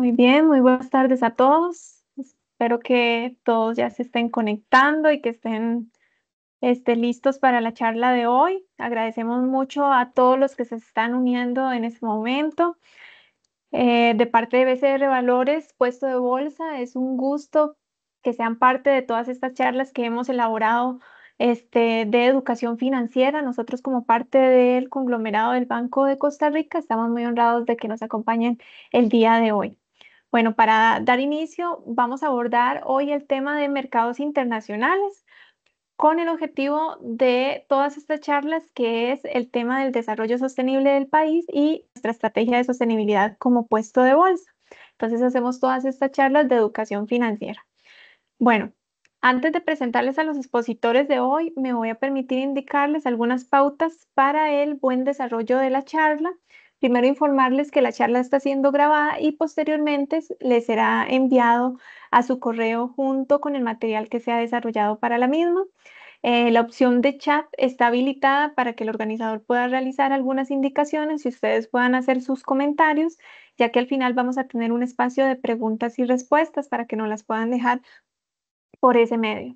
Muy bien, muy buenas tardes a todos. Espero que todos ya se estén conectando y que estén este, listos para la charla de hoy. Agradecemos mucho a todos los que se están uniendo en este momento. Eh, de parte de BCR Valores, puesto de bolsa, es un gusto que sean parte de todas estas charlas que hemos elaborado este, de educación financiera. Nosotros como parte del conglomerado del Banco de Costa Rica estamos muy honrados de que nos acompañen el día de hoy. Bueno, para dar inicio, vamos a abordar hoy el tema de mercados internacionales con el objetivo de todas estas charlas, que es el tema del desarrollo sostenible del país y nuestra estrategia de sostenibilidad como puesto de bolsa. Entonces hacemos todas estas charlas de educación financiera. Bueno, antes de presentarles a los expositores de hoy, me voy a permitir indicarles algunas pautas para el buen desarrollo de la charla Primero informarles que la charla está siendo grabada y posteriormente les será enviado a su correo junto con el material que se ha desarrollado para la misma. Eh, la opción de chat está habilitada para que el organizador pueda realizar algunas indicaciones y ustedes puedan hacer sus comentarios, ya que al final vamos a tener un espacio de preguntas y respuestas para que no las puedan dejar por ese medio.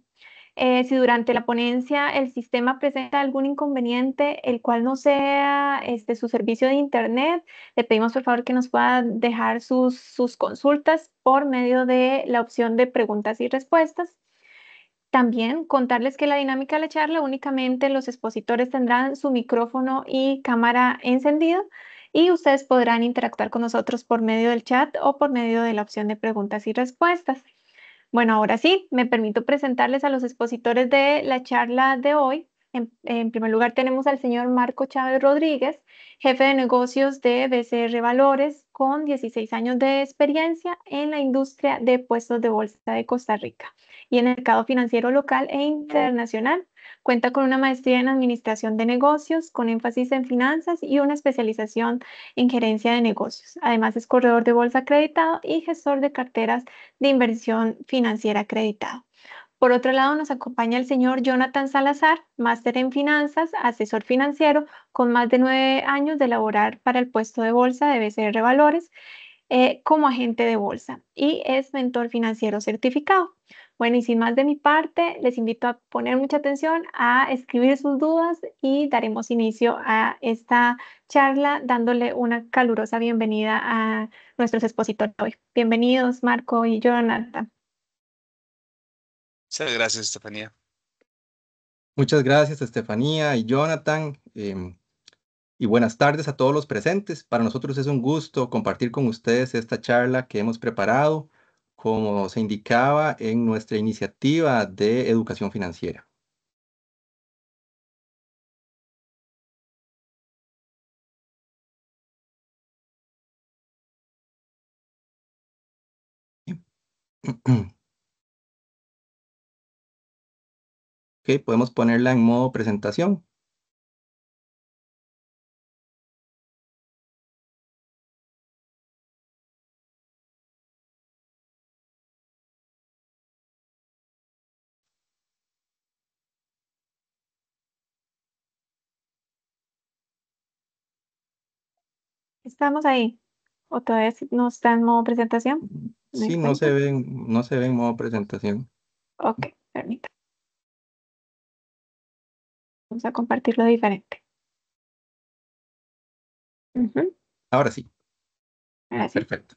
Eh, si durante la ponencia el sistema presenta algún inconveniente, el cual no sea este, su servicio de Internet, le pedimos por favor que nos pueda dejar sus, sus consultas por medio de la opción de preguntas y respuestas. También contarles que la dinámica de la charla únicamente los expositores tendrán su micrófono y cámara encendido y ustedes podrán interactuar con nosotros por medio del chat o por medio de la opción de preguntas y respuestas. Bueno, ahora sí, me permito presentarles a los expositores de la charla de hoy. En, primer lugar tenemos al señor Marco Chávez Rodríguez, jefe de negocios de BCR Valores, con 16 años de experiencia en la industria de puestos de bolsa de Costa Rica y en el mercado financiero local e internacional. Cuenta con una maestría en administración de negocios con énfasis en finanzas y una especialización en gerencia de negocios. Además es corredor de bolsa acreditado y gestor de carteras de inversión financiera acreditado. Por otro lado, nos acompaña el señor Jonathan Salazar, máster en finanzas, asesor financiero, con más de nueve años de laborar para el puesto de bolsa de BCR Valores eh, como agente de bolsa y es mentor financiero certificado. Bueno, y sin más de mi parte, les invito a poner mucha atención, a escribir sus dudas y daremos inicio a esta charla dándole una calurosa bienvenida a nuestros expositores hoy. Bienvenidos, Marco y Jonathan. Muchas gracias, Estefanía. Muchas gracias, Estefanía y Jonathan. Em, y buenas tardes a todos los presentes. Para nosotros es un gusto compartir con ustedes esta charla que hemos preparado como se indicaba en nuestra iniciativa de educación financiera. Ok, podemos ponerla en modo presentación. estamos ahí. ¿O todavía no está en modo presentación? Sí, no se, ve, no se en modo presentación. Ok, permítame. Vamos a compartirlo diferente. Ahora sí. Perfecto.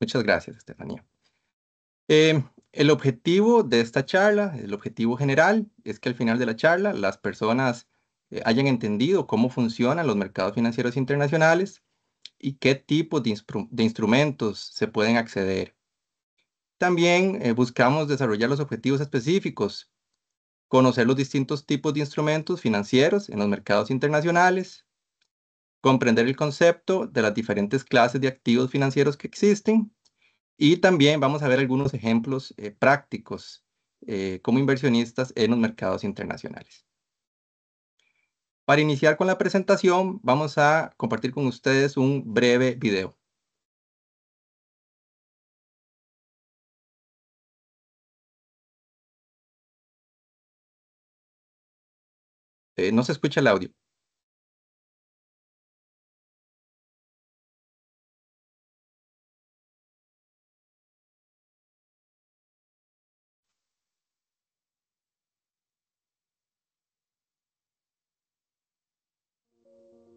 Muchas gracias, Estefanía. Em, el objetivo de esta charla, el objetivo general, es que al final de la charla las personas eh, hayan entendido cómo funcionan los mercados financieros internacionales, y qué tipo de, instrumentos se pueden acceder. También eh, buscamos desarrollar los objetivos específicos, conocer los distintos tipos de instrumentos financieros en los mercados internacionales, comprender el concepto de las diferentes clases de activos financieros que existen y también vamos a ver algunos ejemplos eh, prácticos eh, como inversionistas en los mercados internacionales. Para iniciar con la presentación, vamos a compartir con ustedes un breve video. Eh, no se escucha el audio.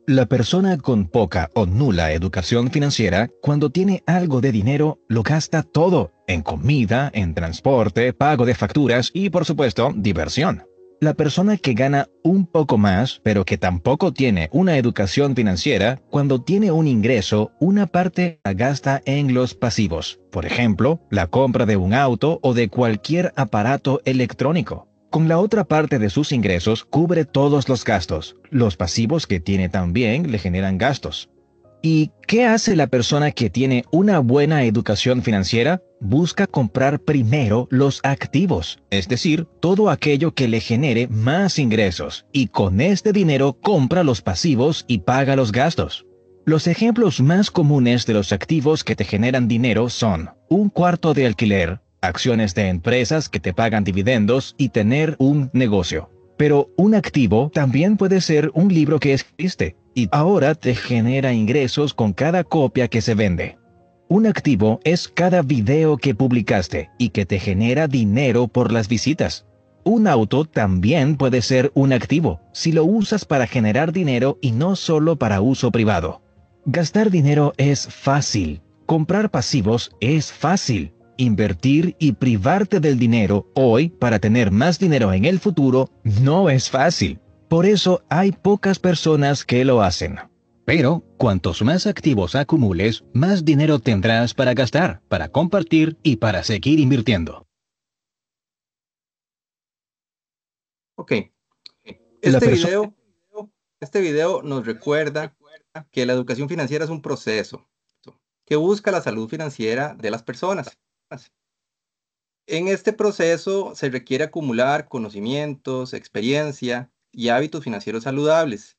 La persona con poca o nula educación financiera, cuando tiene algo de dinero, lo gasta todo, en comida, en transporte, pago de facturas y, por supuesto, diversión. La persona que gana un poco más, pero que tampoco tiene una educación financiera, cuando tiene un ingreso, una parte la gasta en los pasivos, por ejemplo, la compra de un auto o de cualquier aparato electrónico. Con la otra parte de sus ingresos cubre todos los gastos. Los pasivos que tiene también le generan gastos. ¿Y qué hace la persona que tiene una buena educación financiera? Busca comprar primero los activos, es decir, todo aquello que le genere más ingresos, y con este dinero compra los pasivos y paga los gastos. Los ejemplos más comunes de los activos que te generan dinero son un cuarto de alquiler, acciones de empresas que te pagan dividendos y tener un negocio. Pero un activo también puede ser un libro que escribiste y ahora te genera ingresos con cada copia que se vende. Un activo es cada video que publicaste y que te genera dinero por las visitas. Un auto también puede ser un activo si lo usas para generar dinero y no solo para uso privado. Gastar dinero es fácil. Comprar pasivos es fácil. Invertir y privarte del dinero hoy para tener más dinero en el futuro no es fácil. Por eso hay pocas personas que lo hacen. Pero, cuantos más activos acumules, más dinero tendrás para gastar, para compartir y para seguir invirtiendo. Ok. Este video, este video nos recuerda que la educación financiera es un proceso que busca la salud financiera de las personas. En este proceso se requiere acumular conocimientos, experiencia y hábitos financieros saludables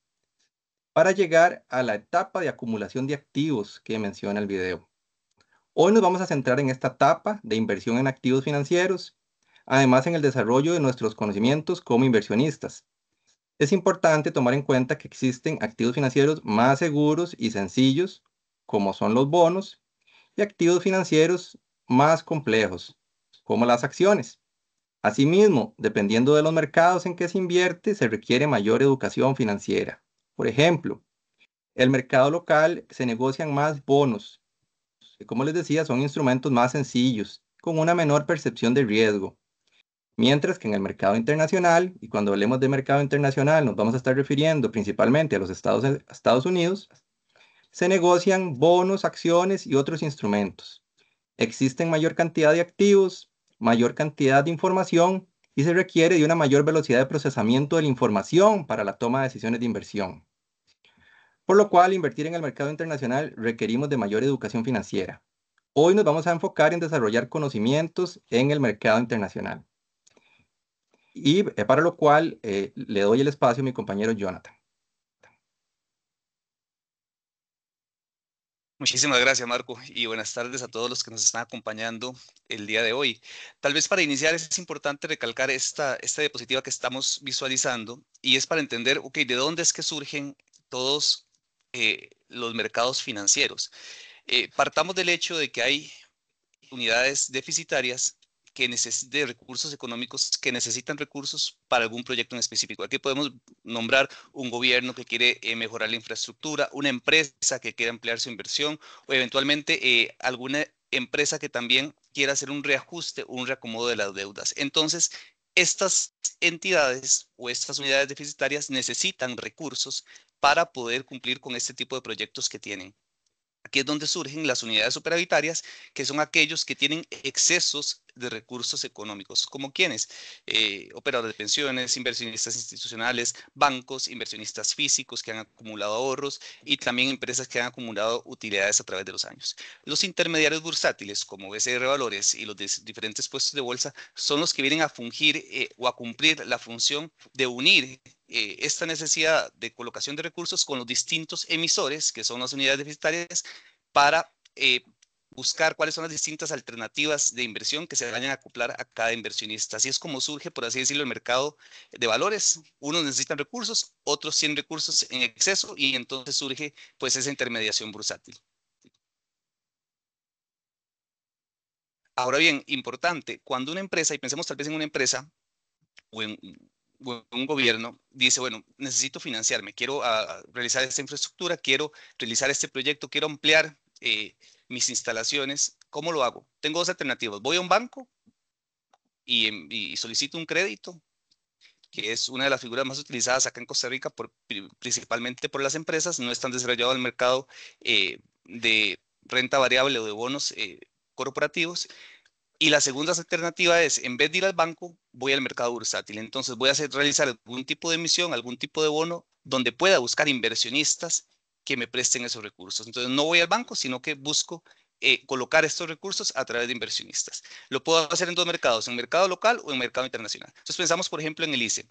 para llegar a la etapa de acumulación de activos que menciona el video. Hoy nos vamos a centrar en esta etapa de inversión en activos financieros, además en el desarrollo de nuestros conocimientos como inversionistas. Es importante tomar en cuenta que existen activos financieros más seguros y sencillos, como son los bonos, y activos financieros más complejos, como las acciones. Asimismo, dependiendo de los mercados en que se invierte, se requiere mayor educación financiera. Por ejemplo, en el mercado local se negocian más bonos, como les decía son instrumentos más sencillos, con una menor percepción de riesgo. Mientras que en el mercado internacional, y cuando hablemos de mercado internacional nos vamos a estar refiriendo principalmente a los Estados Unidos, se negocian bonos, acciones y otros instrumentos. Existen mayor cantidad de activos, mayor cantidad de información y se requiere de una mayor velocidad de procesamiento de la información para la toma de decisiones de inversión. Por lo cual, invertir en el mercado internacional requerimos de mayor educación financiera. Hoy nos vamos a enfocar en desarrollar conocimientos en el mercado internacional. Y eh, para lo cual eh, le doy el espacio a mi compañero Jonathan. Muchísimas gracias, Marco, y buenas tardes a todos los que nos están acompañando el día de hoy. Tal vez para iniciar es importante recalcar esta, esta diapositiva que estamos visualizando y es para entender, ok, de dónde es que surgen todos eh, los mercados financieros. Eh, partamos del hecho de que hay unidades deficitarias que de recursos económicos que necesitan recursos para algún proyecto en específico. Aquí podemos nombrar un gobierno que quiere eh, mejorar la infraestructura, una empresa que quiere ampliar su inversión o eventualmente eh, alguna empresa que también quiera hacer un reajuste, un reacomodo de las deudas. Entonces, estas entidades o estas unidades deficitarias necesitan recursos para poder cumplir con este tipo de proyectos que tienen. Aquí es donde surgen las unidades superavitarias, que son aquellos que tienen excesos de recursos económicos, como quienes, eh, operadores de pensiones, inversionistas institucionales, bancos, inversionistas físicos que han acumulado ahorros y también empresas que han acumulado utilidades a través de los años. Los intermediarios bursátiles, como BCR Valores y los de diferentes puestos de bolsa, son los que vienen a fungir eh, o a cumplir la función de unir eh, esta necesidad de colocación de recursos con los distintos emisores, que son las unidades deficitarias, para eh, buscar cuáles son las distintas alternativas de inversión que se vayan a acoplar a cada inversionista. Así es como surge, por así decirlo, el mercado de valores. Unos necesitan recursos, otros tienen recursos en exceso y entonces surge pues esa intermediación bursátil. Ahora bien, importante, cuando una empresa, y pensemos tal vez en una empresa o en un gobierno dice, bueno, necesito financiarme, quiero ah, realizar esta infraestructura, quiero realizar este proyecto, quiero ampliar eh, mis instalaciones, ¿cómo lo hago? Tengo dos alternativas, voy a un banco em, y, solicito un crédito, que es una de las figuras más utilizadas acá en Costa Rica, principalmente por las empresas, no están desarrollado el mercado eh, de renta variable o de bonos eh, corporativos, y la segunda alternativa es, en vez de ir al banco, voy al mercado bursátil. Entonces voy a hacer, realizar algún tipo de emisión, algún tipo de bono, donde pueda buscar inversionistas que me presten esos recursos. Entonces no voy al banco, sino que busco eh, colocar estos recursos a través de inversionistas. Lo puedo hacer en dos mercados, en mercado local o en mercado internacional. Entonces pensamos, por ejemplo, en el ICE.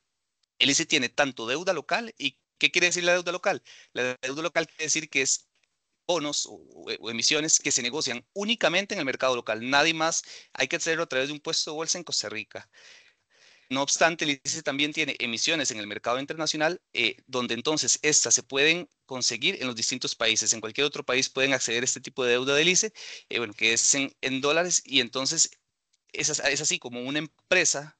El ICE tiene tanto deuda local y ¿qué quiere decir la deuda local? La deuda local quiere decir que es bonos o, emisiones que se negocian únicamente en el mercado local. Nadie más hay que hacerlo a través de un puesto de bolsa en Costa Rica. No obstante, el ICE también tiene emisiones en el mercado internacional, eh, donde entonces estas se pueden conseguir en los distintos países. En cualquier otro país pueden acceder a este tipo de deuda del ICE, eh, que es en, dólares, y entonces es así como una empresa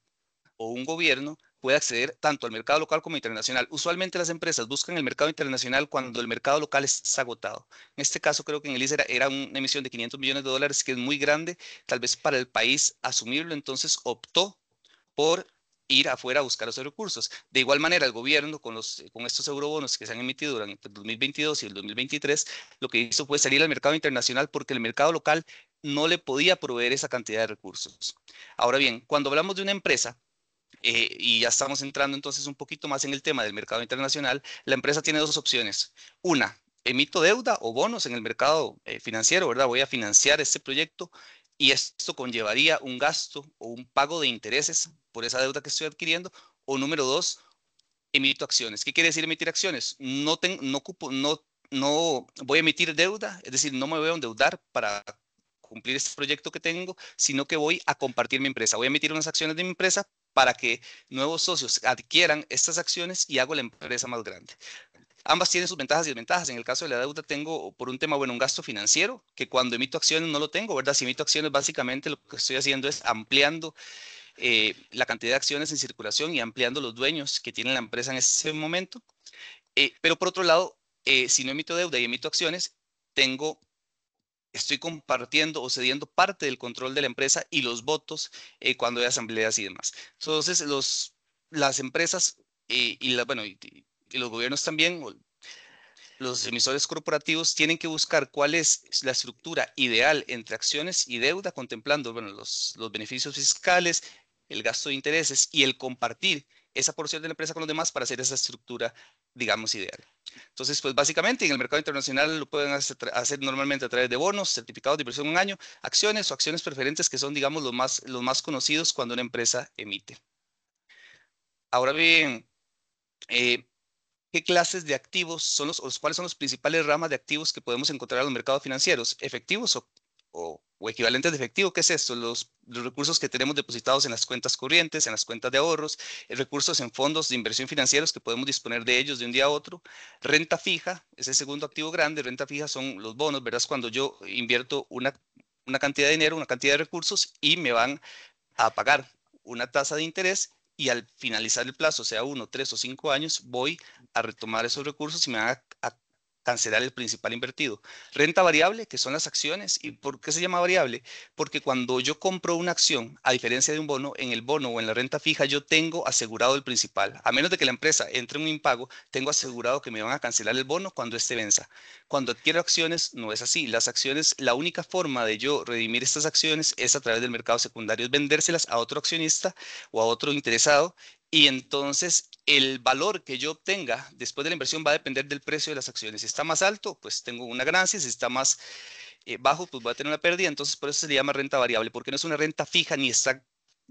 o un gobierno puede acceder tanto al mercado local como internacional. Usualmente las empresas buscan el mercado internacional cuando el mercado local está agotado. En este caso creo que en el era una emisión de 500 millones de dólares que es muy grande, tal vez para el país asumirlo, entonces optó por ir afuera a buscar esos recursos. De igual manera, el gobierno con, los, con estos eurobonos que se han emitido durante el 2022 y el 2023, lo que hizo fue salir al mercado internacional porque el mercado local no le podía proveer esa cantidad de recursos. Ahora bien, cuando hablamos de una empresa, eh, y ya estamos entrando entonces un poquito más en el tema del mercado internacional, la empresa tiene dos opciones. Una, emito deuda o bonos en el mercado eh, financiero, ¿verdad? Voy a financiar este proyecto y esto conllevaría un gasto o un pago de intereses por esa deuda que estoy adquiriendo. O número dos, emito acciones. ¿Qué quiere decir emitir acciones? No, no, no voy a emitir deuda, es decir, no me voy a endeudar para cumplir este proyecto que tengo, sino que voy a compartir mi empresa. Voy a emitir unas acciones de mi empresa para que nuevos socios adquieran estas acciones y hago la empresa más grande. Ambas tienen sus ventajas y desventajas. En el caso de la deuda tengo, por un tema, bueno, un gasto financiero, que cuando emito acciones no lo tengo, ¿verdad? Si emito acciones, básicamente lo que estoy haciendo es ampliando eh, la cantidad de acciones en circulación y ampliando los dueños que tiene la empresa en ese momento. Eh, pero por otro lado, eh, si no emito deuda y emito acciones, tengo estoy compartiendo o cediendo parte del control de la empresa y los votos eh, cuando hay asambleas y demás. Entonces, los, las empresas eh, y, bueno, los gobiernos también, los emisores corporativos tienen que buscar cuál es la estructura ideal entre acciones y deuda, contemplando bueno, los, los beneficios fiscales, el gasto de intereses y el compartir esa porción de la empresa con los demás para hacer esa estructura, digamos, ideal. Entonces, pues básicamente en el mercado internacional lo pueden hacer, normalmente a través de bonos, certificados de inversión un año, acciones o acciones preferentes que son, digamos, los más, los más conocidos cuando una empresa emite. Ahora bien, eh, ¿Qué clases de activos son los, o cuáles son las principales ramas de activos que podemos encontrar en los mercados financieros? Efectivos o o, equivalentes de efectivo, ¿qué es esto? Los, los, recursos que tenemos depositados en las cuentas corrientes, en las cuentas de ahorros, eh, recursos en fondos de inversión financieros que podemos disponer de ellos de un día a otro. Renta fija ese segundo activo grande. Renta fija son los bonos, ¿verdad? cuando yo invierto una, una cantidad de dinero, una cantidad de recursos y me van a pagar una tasa de interés y al finalizar el plazo, sea uno, tres o cinco años, voy a retomar esos recursos y me van a cancelar el principal invertido. Renta variable, que son las acciones. ¿Y por qué se llama variable? Porque cuando yo compro una acción, a diferencia de un bono, en el bono o en la renta fija yo tengo asegurado el principal. A menos de que la empresa entre en un impago, tengo asegurado que me van a cancelar el bono cuando este venza. Cuando adquiero acciones, no es así. Las acciones, la única forma de yo redimir estas acciones es a través del mercado secundario, es vendérselas a otro accionista o a otro interesado y entonces el valor que yo obtenga después de la inversión va a depender del precio de las acciones. Si está más alto, pues tengo una ganancia. Si está más eh, bajo, pues voy a tener una pérdida. Entonces por eso se le llama renta variable, porque no es una renta fija ni está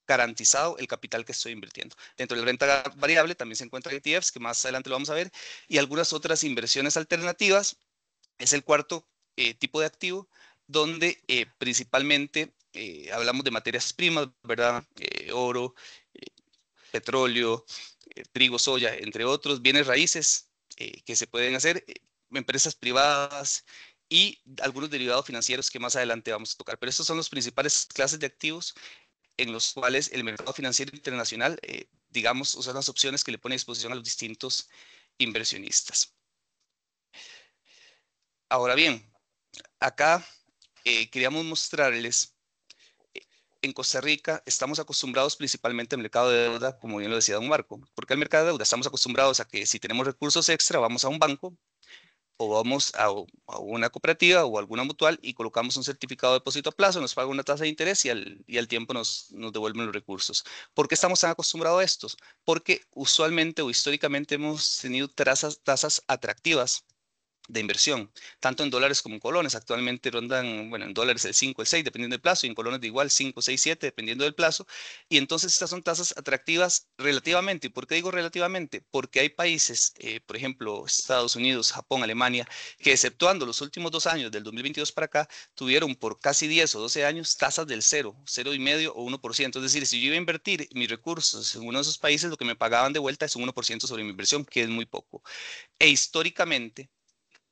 garantizado el capital que estoy invirtiendo. Dentro de la renta variable también se encuentran ETFs, que más adelante lo vamos a ver, y algunas otras inversiones alternativas. Es el cuarto eh, tipo de activo, donde eh, principalmente hablamos de materias primas, ¿verdad? oro, petróleo, eh, trigo, soya, entre otros bienes raíces eh, que se pueden hacer, eh, empresas privadas y algunos derivados financieros que más adelante vamos a tocar. Pero estos son los principales clases de activos en los cuales el mercado financiero internacional, digamos, usa las opciones que le pone a disposición a los distintos inversionistas. Ahora bien, acá queríamos mostrarles en Costa Rica estamos acostumbrados principalmente al mercado de deuda, como bien lo decía don Marco. porque al mercado de deuda? Estamos acostumbrados a que si tenemos recursos extra vamos a un banco o vamos a, una cooperativa o alguna mutual y colocamos un certificado de depósito a plazo, nos paga una tasa de interés y al, tiempo nos, devuelven los recursos. ¿Por qué estamos tan acostumbrados a esto? Porque usualmente o históricamente hemos tenido tasas atractivas de inversión, tanto en dólares como en colones. Actualmente rondan, bueno, en dólares el 5, el 6, dependiendo del plazo, y en colones de igual 5, 6, 7, dependiendo del plazo. Y entonces estas son tasas atractivas relativamente. ¿Y por qué digo relativamente? Porque hay países, eh, por ejemplo, Estados Unidos, Japón, Alemania, que exceptuando los últimos dos años, del 2022 para acá, tuvieron por casi 10 o 12 años tasas del 0, 0,5 o 1%. Es decir, si yo iba a invertir mis recursos en uno de esos países, lo que me pagaban de vuelta es un 1% sobre mi inversión, que es muy poco. E históricamente,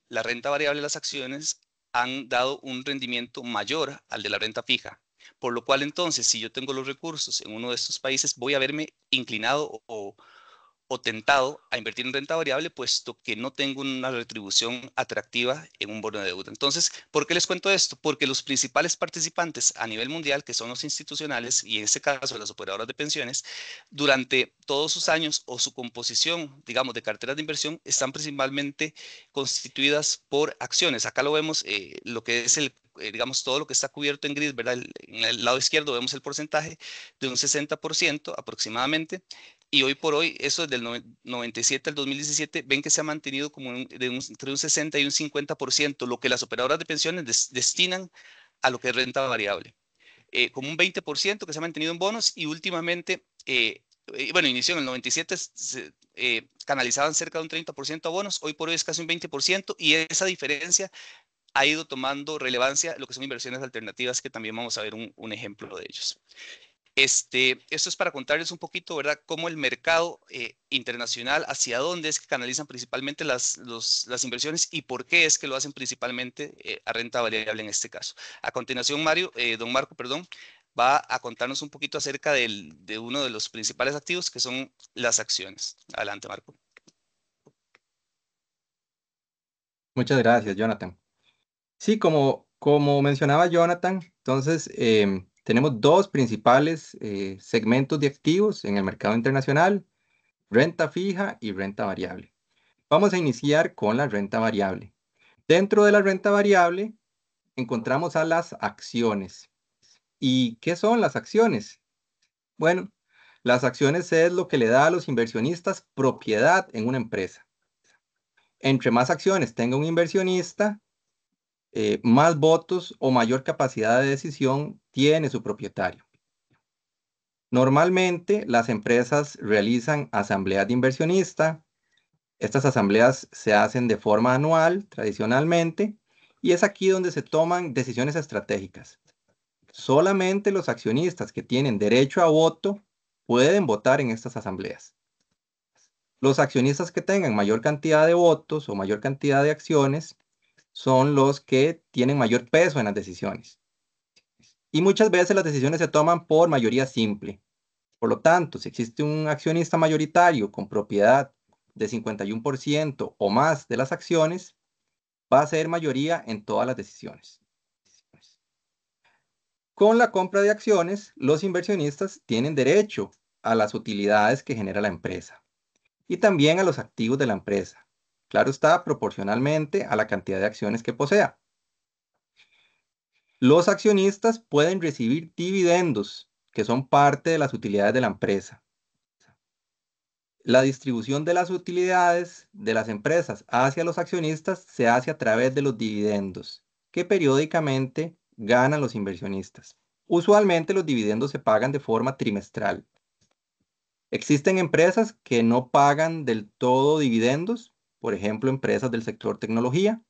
la renta variable de las acciones han dado un rendimiento mayor al de la renta fija. Por lo cual entonces, si yo tengo los recursos en uno de estos países, voy a verme inclinado o, o tentado a invertir en renta variable puesto que no tengo una retribución atractiva en un bono de deuda. Entonces, ¿por qué les cuento esto? Porque los principales participantes a nivel mundial, que son los institucionales y en este caso las operadoras de pensiones, durante todos sus años o su composición, digamos, de carteras de inversión, están principalmente constituidas por acciones. Acá lo vemos eh, lo que es el eh, digamos, todo lo que está cubierto en gris, ¿verdad? En el lado izquierdo vemos el porcentaje de un 60% aproximadamente. Y hoy por hoy, eso desde el 97 al 2017, ven que se ha mantenido como entre un 60 y un 50%, lo que las operadoras de pensiones destinan a lo que es renta variable. Eh, como un 20% que se ha mantenido en bonos y últimamente, eh, bueno, inició en el 97, se, canalizaban cerca de un 30% a bonos, hoy por hoy es casi un 20% y esa diferencia ha ido tomando relevancia lo que son inversiones alternativas, que también vamos a ver un, ejemplo de ellos. Este, esto es para contarles un poquito, ¿verdad?, cómo el mercado eh, internacional, hacia dónde es que canalizan principalmente las, las, inversiones y por qué es que lo hacen principalmente eh, a renta variable en este caso. A continuación, Mario, eh, don Marco, perdón, va a contarnos un poquito acerca del, de uno de los principales activos, que son las acciones. Adelante, Marco. Muchas gracias, Jonathan. Sí, como, como mencionaba Jonathan, entonces em, tenemos dos principales eh, segmentos de activos en el mercado internacional, renta fija y renta variable. Vamos a iniciar con la renta variable. Dentro de la renta variable encontramos a las acciones. ¿Y qué son las acciones? Bueno, las acciones es lo que le da a los inversionistas propiedad en una empresa. Entre más acciones tenga un inversionista, eh, más votos o mayor capacidad de decisión tiene su propietario. Normalmente las empresas realizan asambleas de inversionista. Estas asambleas se hacen de forma anual tradicionalmente y es aquí donde se toman decisiones estratégicas. Solamente los accionistas que tienen derecho a voto pueden votar en estas asambleas. Los accionistas que tengan mayor cantidad de votos o mayor cantidad de acciones son los que tienen mayor peso en las decisiones. Y muchas veces las decisiones se toman por mayoría simple. Por lo tanto, si existe un accionista mayoritario con propiedad de 51% o más de las acciones, va a ser mayoría en todas las decisiones. Con la compra de acciones, los inversionistas tienen derecho a las utilidades que genera la empresa y también a los activos de la empresa. Claro está, proporcionalmente a la cantidad de acciones que posea. Los accionistas pueden recibir dividendos, que son parte de las utilidades de la empresa. La distribución de las utilidades de las empresas hacia los accionistas se hace a través de los dividendos, que periódicamente ganan los inversionistas. Usualmente los dividendos se pagan de forma trimestral. Existen empresas que no pagan del todo dividendos por ejemplo, empresas del sector tecnología,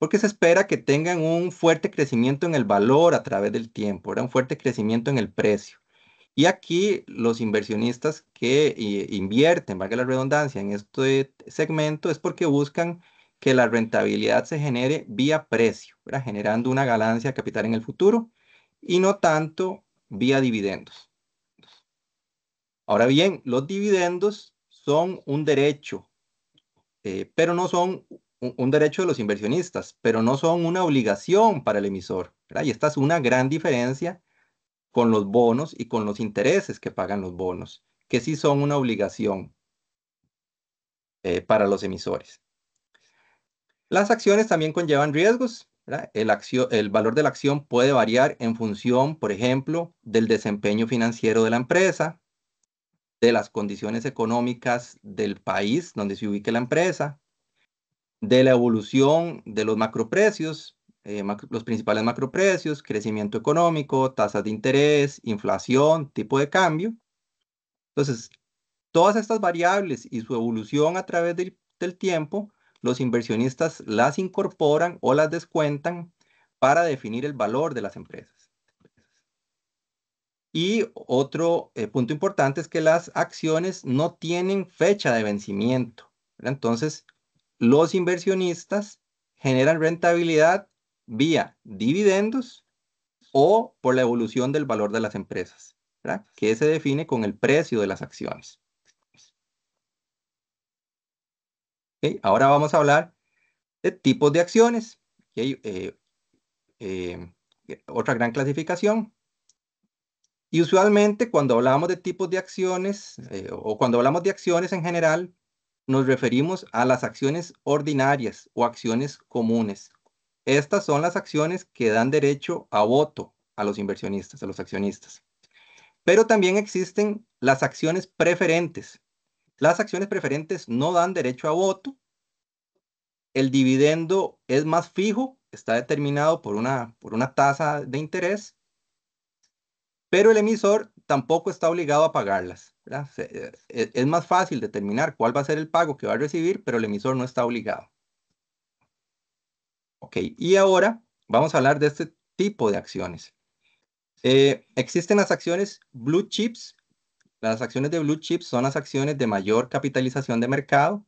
porque se espera que tengan un fuerte crecimiento en el valor a través del tiempo, un fuerte crecimiento en el precio. Y aquí los inversionistas que eh, invierten, valga la redundancia, en este segmento es porque buscan que la rentabilidad se genere vía precio, generando una ganancia capital en el futuro y no tanto vía dividendos. Ahora bien, los dividendos son un derecho eh, pero no son un, derecho de los inversionistas, pero no son una obligación para el emisor. Y esta es una gran diferencia con los bonos y con los intereses que pagan los bonos, que sí son una obligación eh, para los emisores. Las acciones también conllevan riesgos. el, valor de la acción puede variar en función, por ejemplo, del desempeño financiero de la empresa, de las condiciones económicas del país donde se ubique la empresa, de la evolución de los macroprecios, eh, los principales macroprecios, crecimiento económico, tasas de interés, inflación, tipo de cambio. Entonces, todas estas variables y su evolución a través del tiempo, los inversionistas las incorporan o las descuentan para definir el valor de las empresas. Y otro eh, punto importante es que las acciones no tienen fecha de vencimiento. Entonces, los inversionistas generan rentabilidad vía dividendos o por la evolución del valor de las empresas, que se define con el precio de las acciones. Ahora vamos a hablar de tipos de acciones. Eh, eh, otra gran clasificación, y usualmente cuando hablamos de tipos de acciones eh, o cuando hablamos de acciones en general, nos referimos a las acciones ordinarias o acciones comunes. Estas son las acciones que dan derecho a voto a los inversionistas, a los accionistas. Pero también existen las acciones preferentes. Las acciones preferentes no dan derecho a voto. El dividendo es más fijo, está determinado por por una tasa de interés pero el emisor tampoco está obligado a pagarlas. Eh, eh, es más fácil determinar cuál va a ser el pago que va a recibir, pero el emisor no está obligado. Ok, y ahora vamos a hablar de este tipo de acciones. Eh, existen las acciones blue chips. Las acciones de blue chips son las acciones de mayor capitalización de mercado.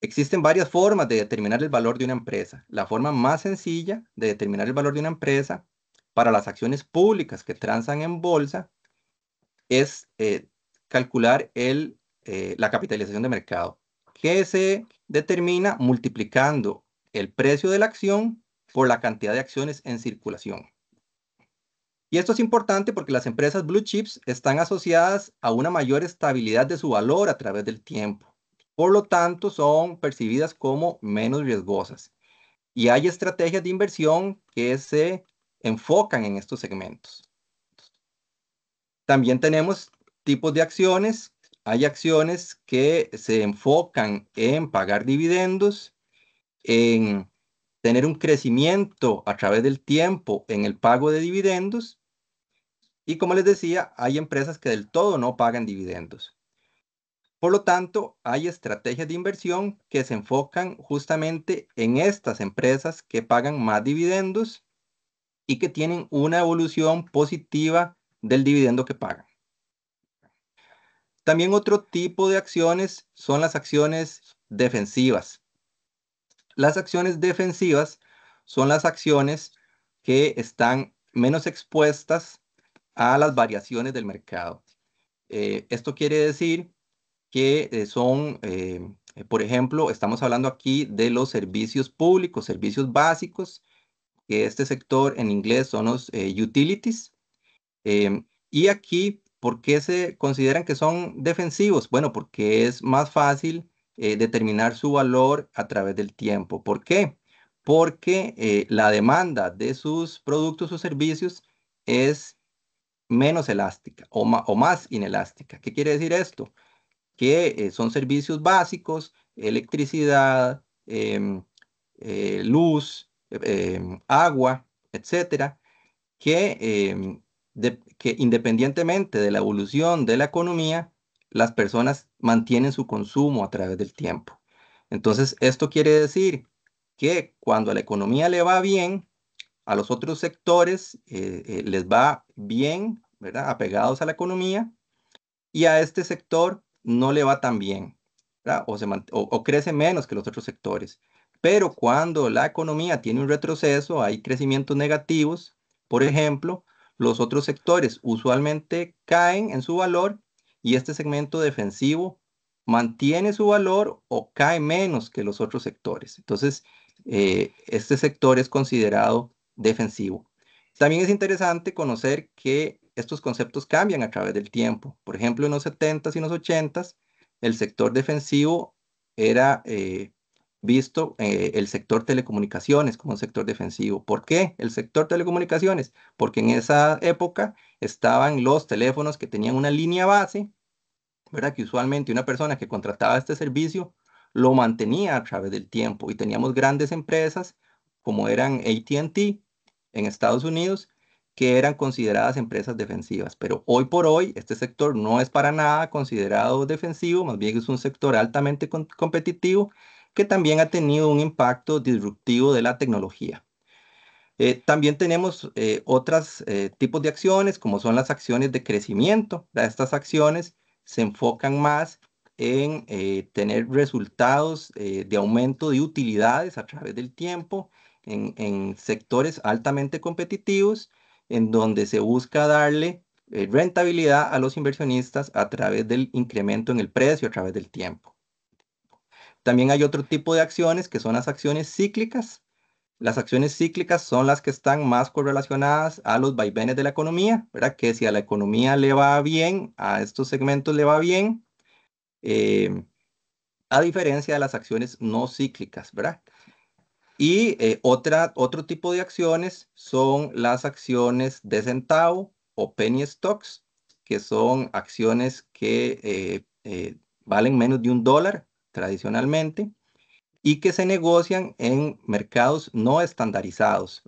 Existen varias formas de determinar el valor de una empresa. La forma más sencilla de determinar el valor de una empresa para las acciones públicas que transan en bolsa es eh, calcular eh, la capitalización de mercado, que se determina multiplicando el precio de la acción por la cantidad de acciones en circulación. Y esto es importante porque las empresas blue chips están asociadas a una mayor estabilidad de su valor a través del tiempo. Por lo tanto, son percibidas como menos riesgosas. Y hay estrategias de inversión que se enfocan en estos segmentos. También tenemos tipos de acciones. Hay acciones que se enfocan en pagar dividendos, en tener un crecimiento a través del tiempo en el pago de dividendos. Y como les decía, hay empresas que del todo no pagan dividendos. Por lo tanto, hay estrategias de inversión que se enfocan justamente en estas empresas que pagan más dividendos y que tienen una evolución positiva del dividendo que pagan. También otro tipo de acciones son las acciones defensivas. Las acciones defensivas son las acciones que están menos expuestas a las variaciones del mercado. Eh, esto quiere decir que eh, son, eh, por ejemplo, estamos hablando aquí de los servicios públicos, servicios básicos, que este sector en inglés son los eh, utilities. Em, y aquí, ¿por qué se consideran que son defensivos? Bueno, porque es más fácil eh, determinar su valor a través del tiempo. ¿Por qué? Porque eh, la demanda de sus productos o servicios es menos elástica o más inelástica. ¿Qué quiere decir esto? Que son servicios básicos, electricidad, em, luz, Em, agua, etcétera, que, em, que independientemente de la evolución de la economía, las personas mantienen su consumo a través del tiempo. Entonces, esto quiere decir que cuando a la economía le va bien, a los otros sectores eh, eh, les va bien, ¿verdad? Apegados a la economía, y a este sector no le va tan bien, O, se o crece menos que los otros sectores. Pero cuando la economía tiene un retroceso, hay crecimientos negativos, por ejemplo, los otros sectores usualmente caen en su valor y este segmento defensivo mantiene su valor o cae menos que los otros sectores. Entonces, eh, este sector es considerado defensivo. También es interesante conocer que estos conceptos cambian a través del tiempo. Por ejemplo, en los 70s y los 80s, el sector defensivo era eh, visto eh, el sector telecomunicaciones como un sector defensivo. ¿Por qué el sector telecomunicaciones? Porque en esa época estaban los teléfonos que tenían una línea base, ¿verdad? Que usualmente una persona que contrataba este servicio lo mantenía a través del tiempo y teníamos grandes empresas como eran ATT en Estados Unidos que eran consideradas empresas defensivas. Pero hoy por hoy este sector no es para nada considerado defensivo, más bien es un sector altamente competitivo que también ha tenido un impacto disruptivo de la tecnología. Eh, también tenemos eh, otros eh, tipos de acciones, como son las acciones de crecimiento. Estas acciones se enfocan más en tener resultados de aumento de utilidades a través del tiempo en sectores altamente competitivos, en donde se busca darle rentabilidad a los inversionistas a través del incremento en el precio a través del tiempo. También hay otro tipo de acciones que son las acciones cíclicas. Las acciones cíclicas son las que están más correlacionadas a los vaivenes de la economía, ¿verdad? Que si a la economía le va bien, a estos segmentos le va bien, eh, a diferencia de las acciones no cíclicas, ¿verdad? Y eh, otra, otro tipo de acciones son las acciones de centavo o penny stocks, que son acciones que eh, valen menos de un dólar tradicionalmente, y que se negocian en mercados no estandarizados,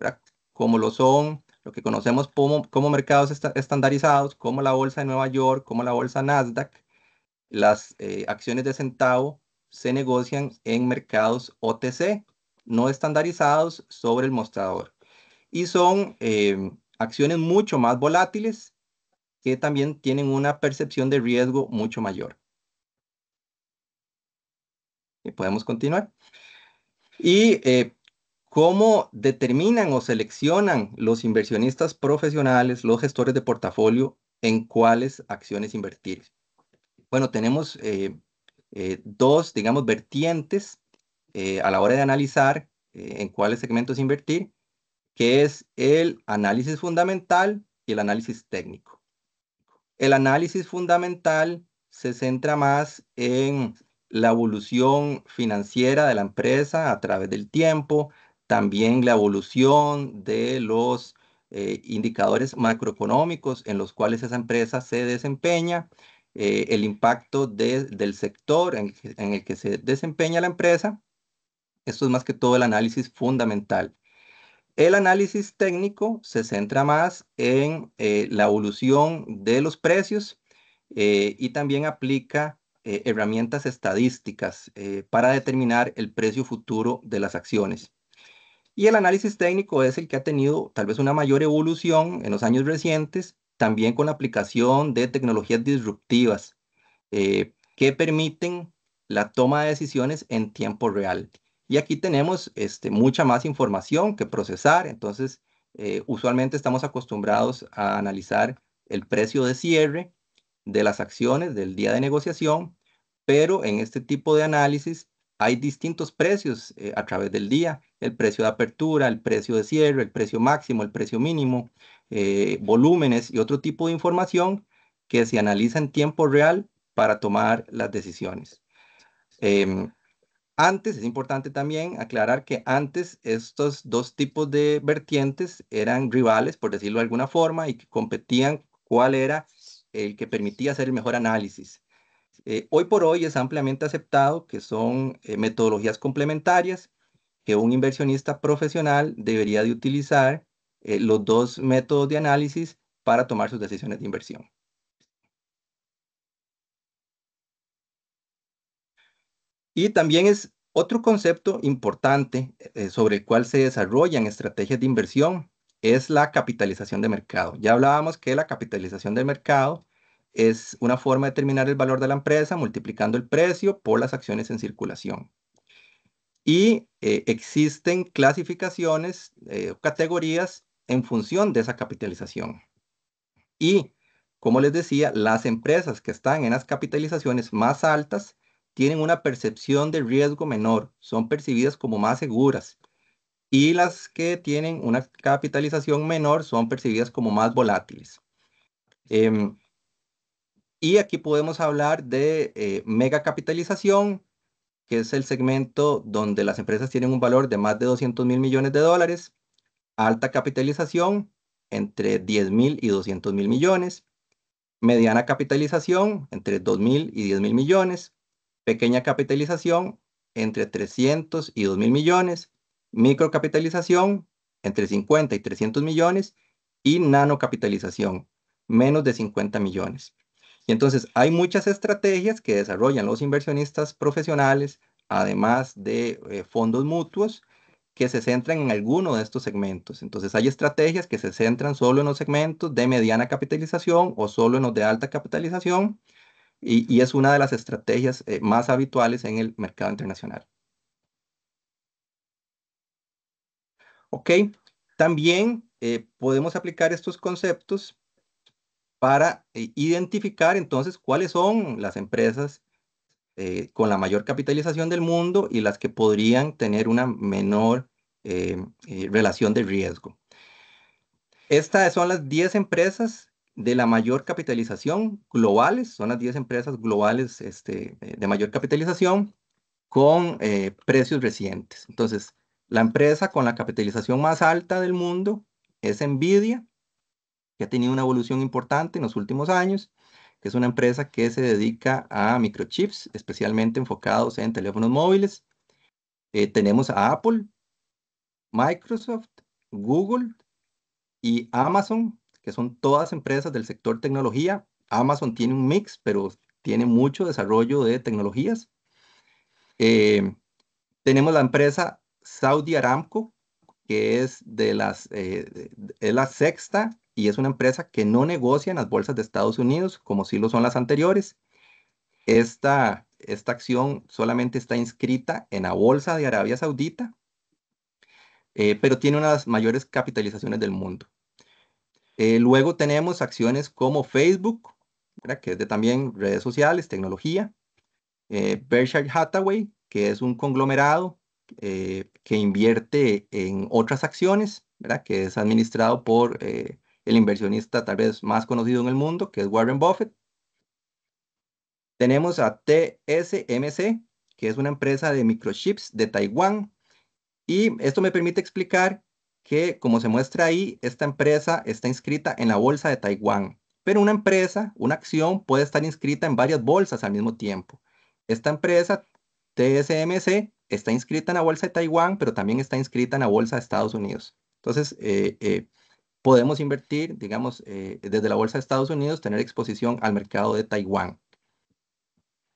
como lo son lo que conocemos como, mercados estandarizados, como la Bolsa de Nueva York, como la Bolsa Nasdaq. Las eh, acciones de centavo se negocian en mercados OTC, no estandarizados, sobre el mostrador. Y son em, acciones mucho más volátiles que también tienen una percepción de riesgo mucho mayor podemos continuar. Y eh, cómo determinan o seleccionan los inversionistas profesionales, los gestores de portafolio, en cuáles acciones invertir. Bueno, tenemos eh, eh, dos, digamos, vertientes a la hora de analizar en cuáles segmentos invertir, que es el análisis fundamental y el análisis técnico. El análisis fundamental se centra más en la evolución financiera de la empresa a través del tiempo, también la evolución de los eh, indicadores macroeconómicos en los cuales esa empresa se desempeña, eh, el impacto del sector en, el que se desempeña la empresa. Esto es más que todo el análisis fundamental. El análisis técnico se centra más en eh, la evolución de los precios y también aplica eh, herramientas estadísticas eh, para determinar el precio futuro de las acciones. Y el análisis técnico es el que ha tenido tal vez una mayor evolución en los años recientes, también con la aplicación de tecnologías disruptivas eh, que permiten la toma de decisiones en tiempo real. Y aquí tenemos este, mucha más información que procesar, entonces usualmente estamos acostumbrados a analizar el precio de cierre de las acciones del día de negociación pero en este tipo de análisis hay distintos precios eh, a través del día, el precio de apertura, el precio de cierre, el precio máximo, el precio mínimo, eh, volúmenes y otro tipo de información que se analiza en tiempo real para tomar las decisiones. Em, antes, es importante también aclarar que antes estos dos tipos de vertientes eran rivales, por decirlo de alguna forma, y que competían cuál era el que permitía hacer el mejor análisis. Eh, hoy por hoy es ampliamente aceptado que son eh, metodologías complementarias que un inversionista profesional debería de utilizar eh, los dos métodos de análisis para tomar sus decisiones de inversión. Y también es otro concepto importante sobre el cual se desarrollan estrategias de inversión, es la capitalización de mercado. Ya hablábamos que la capitalización de mercado es una forma de determinar el valor de la empresa multiplicando el precio por las acciones en circulación. Y eh, existen clasificaciones eh, o categorías en función de esa capitalización. Y, como les decía, las empresas que están en las capitalizaciones más altas tienen una percepción de riesgo menor, son percibidas como más seguras. Y las que tienen una capitalización menor son percibidas como más volátiles. Em, y aquí podemos hablar de eh, megacapitalización, que es el segmento donde las empresas tienen un valor de más de 200 mil millones de dólares, alta capitalización entre 10 mil y 200 mil millones, mediana capitalización entre 2 mil y 10 mil millones, pequeña capitalización entre 300 y 2 mil millones, microcapitalización entre 50 y 300 millones y nanocapitalización menos de 50 millones. Y entonces hay muchas estrategias que desarrollan los inversionistas profesionales, además de eh, fondos mutuos, que se centran en alguno de estos segmentos. Entonces hay estrategias que se centran solo en los segmentos de mediana capitalización o solo en los de alta capitalización. Y, es una de las estrategias eh, más habituales en el mercado internacional. Ok, también eh, podemos aplicar estos conceptos para eh, identificar entonces cuáles son las empresas eh, con la mayor capitalización del mundo y las que podrían tener una menor eh, relación de riesgo. Estas son las 10 empresas de la mayor capitalización globales, son las 10 empresas globales este, de mayor capitalización con precios recientes. Entonces, la empresa con la capitalización más alta del mundo es Nvidia, que ha tenido una evolución importante en los últimos años, que es una empresa que se dedica a microchips, especialmente enfocados en teléfonos móviles. Eh, tenemos a Apple, Microsoft, Google y Amazon, que son todas empresas del sector tecnología. Amazon tiene un mix, pero tiene mucho desarrollo de tecnologías. Eh, tenemos la empresa Saudi Aramco, que es de las eh, es la sexta y es una empresa que no negocia en las bolsas de Estados Unidos, como sí lo son las anteriores. Esta, esta acción solamente está inscrita en la bolsa de Arabia Saudita, eh, pero tiene una de las mayores capitalizaciones del mundo. Eh, luego tenemos acciones como Facebook, que es de también redes sociales, tecnología, eh, Berkshire Hathaway, que es un conglomerado eh, que invierte en otras acciones, que es administrado por el inversionista tal vez más conocido en el mundo, que es Warren Buffett. Tenemos a TSMC, que es una empresa de microchips de Taiwán. Y esto me permite explicar que, como se muestra ahí, esta empresa está inscrita en la bolsa de Taiwán. Pero una empresa, una acción, puede estar inscrita en varias bolsas al mismo tiempo. Esta empresa, TSMC, está inscrita en la bolsa de Taiwán, pero también está inscrita en la bolsa de Estados Unidos. Entonces, eh, eh podemos invertir, digamos, eh, desde la Bolsa de Estados Unidos, tener exposición al mercado de Taiwán.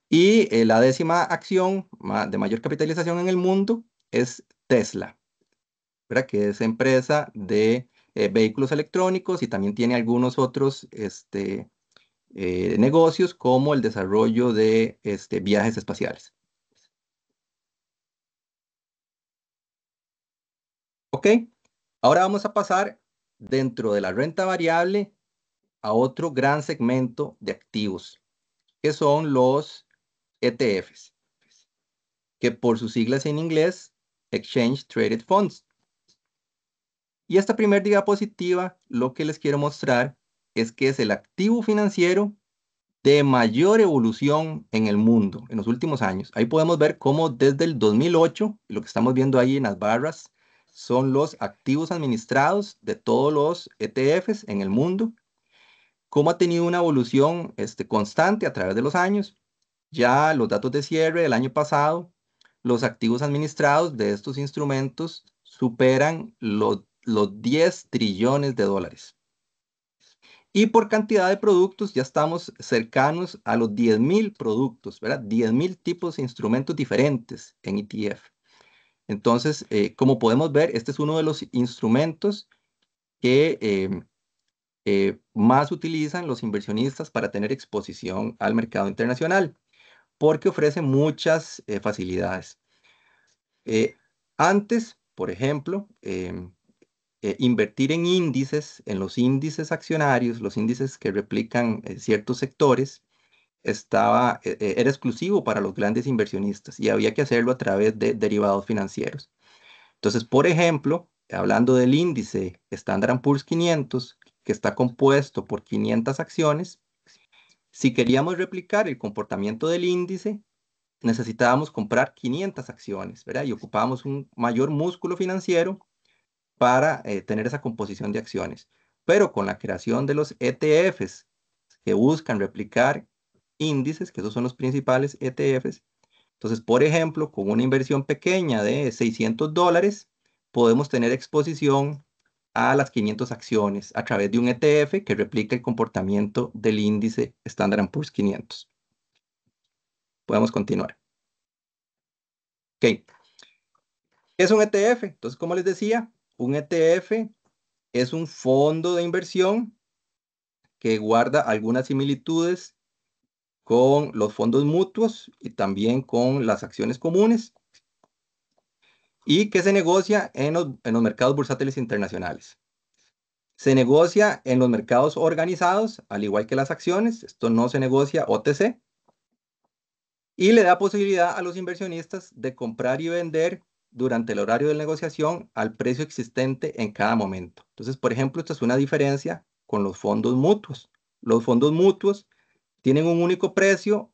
Y eh, la décima acción de mayor capitalización en el mundo es Tesla, que es empresa de eh, vehículos electrónicos y también tiene algunos otros este, negocios como el desarrollo de este, viajes espaciales. Ok, ahora vamos a pasar dentro de la renta variable a otro gran segmento de activos, que son los ETFs, que por sus siglas en inglés, Exchange Traded Funds. Y esta primera diapositiva, lo que les quiero mostrar es que es el activo financiero de mayor evolución en el mundo en los últimos años. Ahí podemos ver cómo desde el 2008, lo que estamos viendo ahí en las barras, son los activos administrados de todos los ETFs en el mundo, cómo ha tenido una evolución este, constante a través de los años. Ya los datos de cierre del año pasado, los activos administrados de estos instrumentos superan los, los 10 trillones de dólares. Y por cantidad de productos ya estamos cercanos a los 10.000 productos, ¿verdad? 10.000 tipos de instrumentos diferentes en ETF. Entonces, eh, como podemos ver, este es uno de los instrumentos que eh, eh, más utilizan los inversionistas para tener exposición al mercado internacional, porque ofrece muchas facilidades. antes, por ejemplo, invertir en índices, en los índices accionarios, los índices que replican ciertos sectores, estaba, e, e, era exclusivo para los grandes inversionistas y había que hacerlo a través de derivados financieros. Entonces, por ejemplo, hablando del índice Standard Poor's 500, que está compuesto por 500 acciones, si queríamos replicar el comportamiento del índice, necesitábamos comprar 500 acciones, ¿verdad? Y ocupábamos un mayor músculo financiero para eh, tener esa composición de acciones. Pero con la creación de los ETFs que buscan replicar índices, que esos son los principales ETFs. Entonces, por ejemplo, con una inversión pequeña de 600 dólares, podemos tener exposición a las 500 acciones a través de un ETF que replica el comportamiento del índice Standard Poor's 500. Podemos continuar. Ok. Es un ETF. Entonces, como les decía, un ETF es un fondo de inversión que guarda algunas similitudes con los fondos mutuos y también con las acciones comunes y que se negocia en los, en los mercados bursátiles internacionales. Se negocia en los mercados organizados, al igual que las acciones, esto no se negocia OTC, y le da posibilidad a los inversionistas de comprar y vender durante el horario de negociación al precio existente en cada momento. Entonces, por ejemplo, esta es una diferencia con los fondos mutuos. Los fondos mutuos tienen un único precio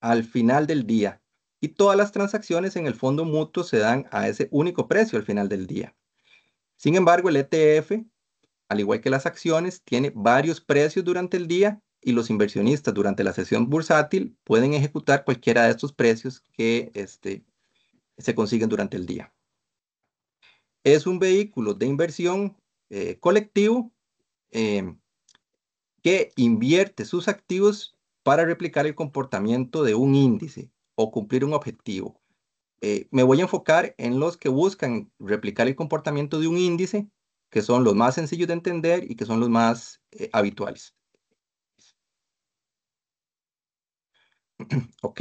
al final del día y todas las transacciones en el fondo mutuo se dan a ese único precio al final del día. Sin embargo, el ETF, al igual que las acciones, tiene varios precios durante el día y los inversionistas durante la sesión bursátil pueden ejecutar cualquiera de estos precios que este, se consiguen durante el día. Es un vehículo de inversión eh, colectivo eh, invierte sus activos para replicar el comportamiento de un índice o cumplir un objetivo. Eh, me voy a enfocar en los que buscan replicar el comportamiento de un índice, que son los más sencillos de entender y que son los más eh, habituales. ok,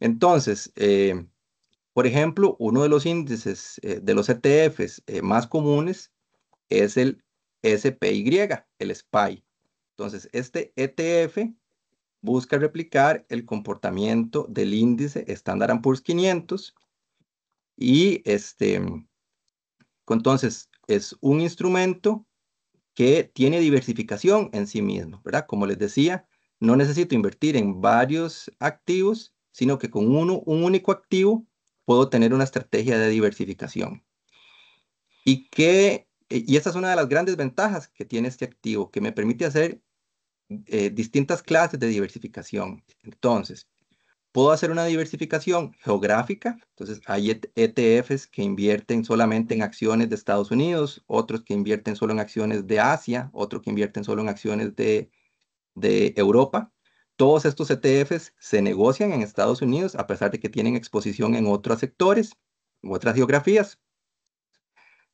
entonces, eh, por ejemplo, uno de los índices de los ETFs más comunes es el SPY, el SPY. Entonces, este ETF busca replicar el comportamiento del índice Standard Poor's 500 y este, entonces es un instrumento que tiene diversificación en sí mismo, ¿verdad? Como les decía, no necesito invertir en varios activos, sino que con uno, un único activo, puedo tener una estrategia de diversificación. Y que, y esa es una de las grandes ventajas que tiene este activo, que me permite hacer eh, distintas clases de diversificación. Entonces, puedo hacer una diversificación geográfica. Entonces, hay ETFs e que invierten solamente en acciones de Estados Unidos, otros que invierten solo en acciones de Asia, otros que invierten solo en acciones de, Europa. Todos estos ETFs se negocian en Estados Unidos, a pesar de que tienen exposición en otros sectores, u otras geografías.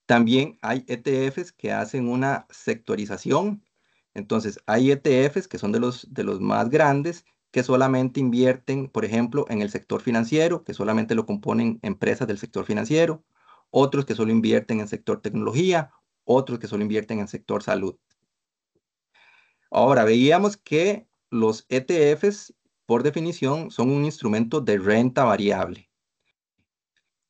También hay ETFs que hacen una sectorización entonces, hay ETFs que son de los, más grandes que solamente invierten, por ejemplo, en el sector financiero, que solamente lo componen empresas del sector financiero, otros que solo invierten en el sector tecnología, otros que solo invierten en el sector salud. Ahora, veíamos que los ETFs, por definición, son un instrumento de renta variable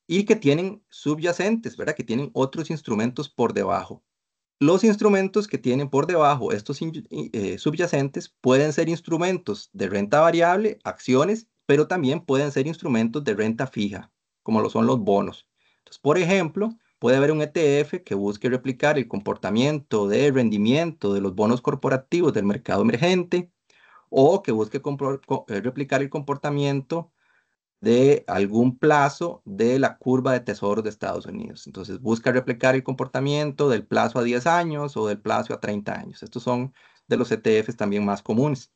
y que tienen subyacentes, ¿verdad? Que tienen otros instrumentos por debajo. Los instrumentos que tienen por debajo estos eh, subyacentes pueden ser instrumentos de renta variable, acciones, pero también pueden ser instrumentos de renta fija, como lo son los bonos. por ejemplo, puede haber un ETF que busque replicar el comportamiento de rendimiento de los bonos corporativos del mercado emergente o que busque eh, replicar el comportamiento de algún plazo de la curva de tesoros de Estados Unidos. Entonces busca replicar el comportamiento del plazo a 10 años o del plazo a 30 años. Estos son de los ETFs también más comunes.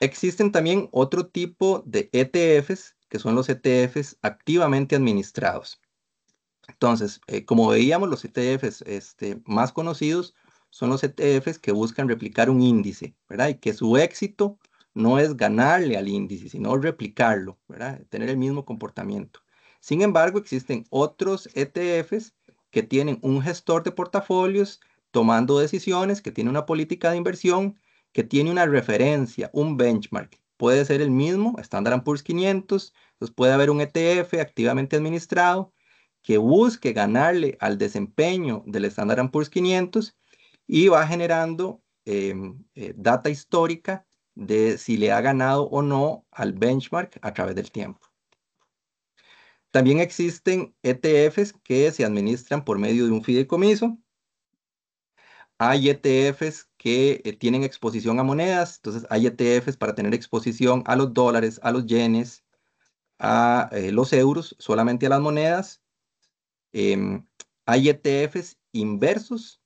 Existen también otro tipo de ETFs, que son los ETFs activamente administrados. Entonces, eh, como veíamos, los ETFs este, más conocidos son los ETFs que buscan replicar un índice, ¿verdad? Y que su éxito no es ganarle al índice, sino replicarlo, Tener el mismo comportamiento. Sin embargo, existen otros ETFs que tienen un gestor de portafolios tomando decisiones, que tiene una política de inversión, que tiene una referencia, un benchmark. Puede ser el mismo, Standard Poor's 500, entonces puede haber un ETF activamente administrado que busque ganarle al desempeño del Standard Poor's 500 y va generando em, eh, data histórica de si le ha ganado o no al benchmark a través del tiempo. También existen ETFs que se administran por medio de un fideicomiso. Hay ETFs que eh, tienen exposición a monedas, entonces hay ETFs para tener exposición a los dólares, a los yenes, a eh, los euros, solamente a las monedas. Em, hay ETFs inversos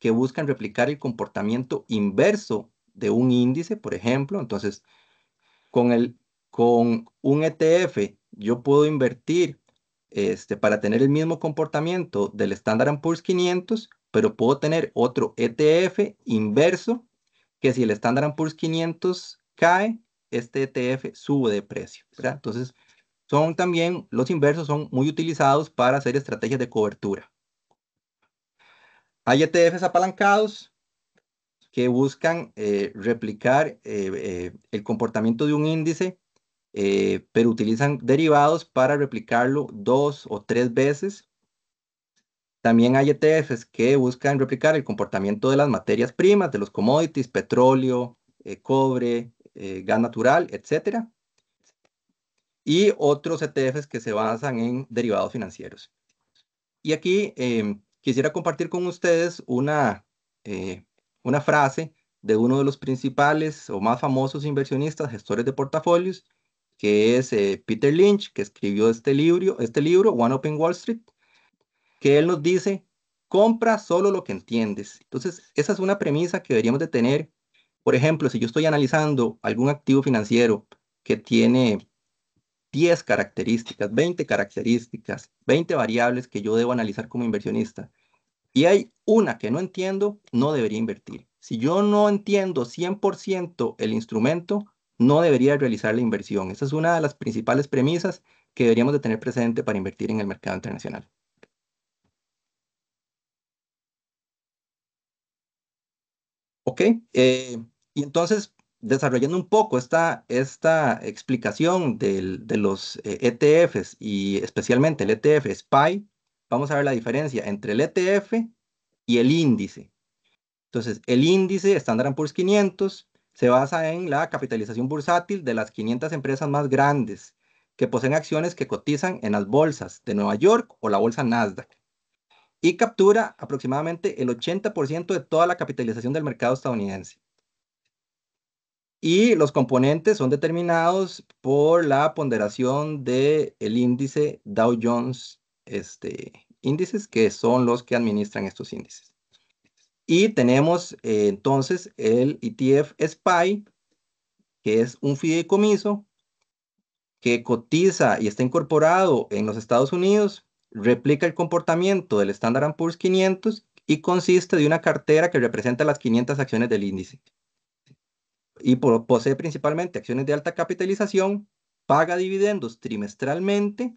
que buscan replicar el comportamiento inverso de un índice, por ejemplo. Entonces, con, el, con un ETF yo puedo invertir este, para tener el mismo comportamiento del Standard Poor's 500, pero puedo tener otro ETF inverso que si el Standard Poor's 500 cae, este ETF sube de precio. Entonces, son también, los inversos son muy utilizados para hacer estrategias de cobertura. Hay ETFs apalancados, que buscan eh, replicar eh, eh, el comportamiento de un índice, pero utilizan derivados para replicarlo dos o tres veces. También hay ETFs que buscan replicar el comportamiento de las materias primas, de los commodities, petróleo, cobre, gas natural, etc. y otros ETFs que se basan en derivados financieros. Y aquí quisiera compartir con ustedes una, una frase de uno de los principales o más famosos inversionistas, gestores de portafolios, que es eh, Peter Lynch, que escribió este libro, este libro, One Open Wall Street, que él nos dice, compra solo lo que entiendes. Entonces, esa es una premisa que deberíamos de tener. Por ejemplo, si yo estoy analizando algún activo financiero que tiene 10 características, 20 características, 20 variables que yo debo analizar como inversionista, y hay una que no entiendo, no debería invertir. Si yo no entiendo 100% el instrumento, no debería realizar la inversión. Esa es una de las principales premisas que deberíamos de tener presente para invertir en el mercado internacional. Ok, eh, y entonces desarrollando un poco esta, esta explicación de los ETFs eh, e y especialmente el ETF SPY, vamos a ver la diferencia entre el ETF y el índice. Entonces, el índice Standard Poor's 500 se basa en la capitalización bursátil de las 500 empresas más grandes que poseen acciones que cotizan en las bolsas de Nueva York o la bolsa Nasdaq y captura aproximadamente el 80% de toda la capitalización del mercado estadounidense. Y los componentes son determinados por la ponderación del el índice Dow Jones este, índices que son los que administran estos índices. Y tenemos eh, entonces el ETF SPY, que es un fideicomiso que cotiza y está incorporado en los Estados Unidos, replica el comportamiento del Standard Poor's 500 y consiste de una cartera que representa las 500 acciones del índice. Y posee principalmente acciones de alta capitalización, paga dividendos trimestralmente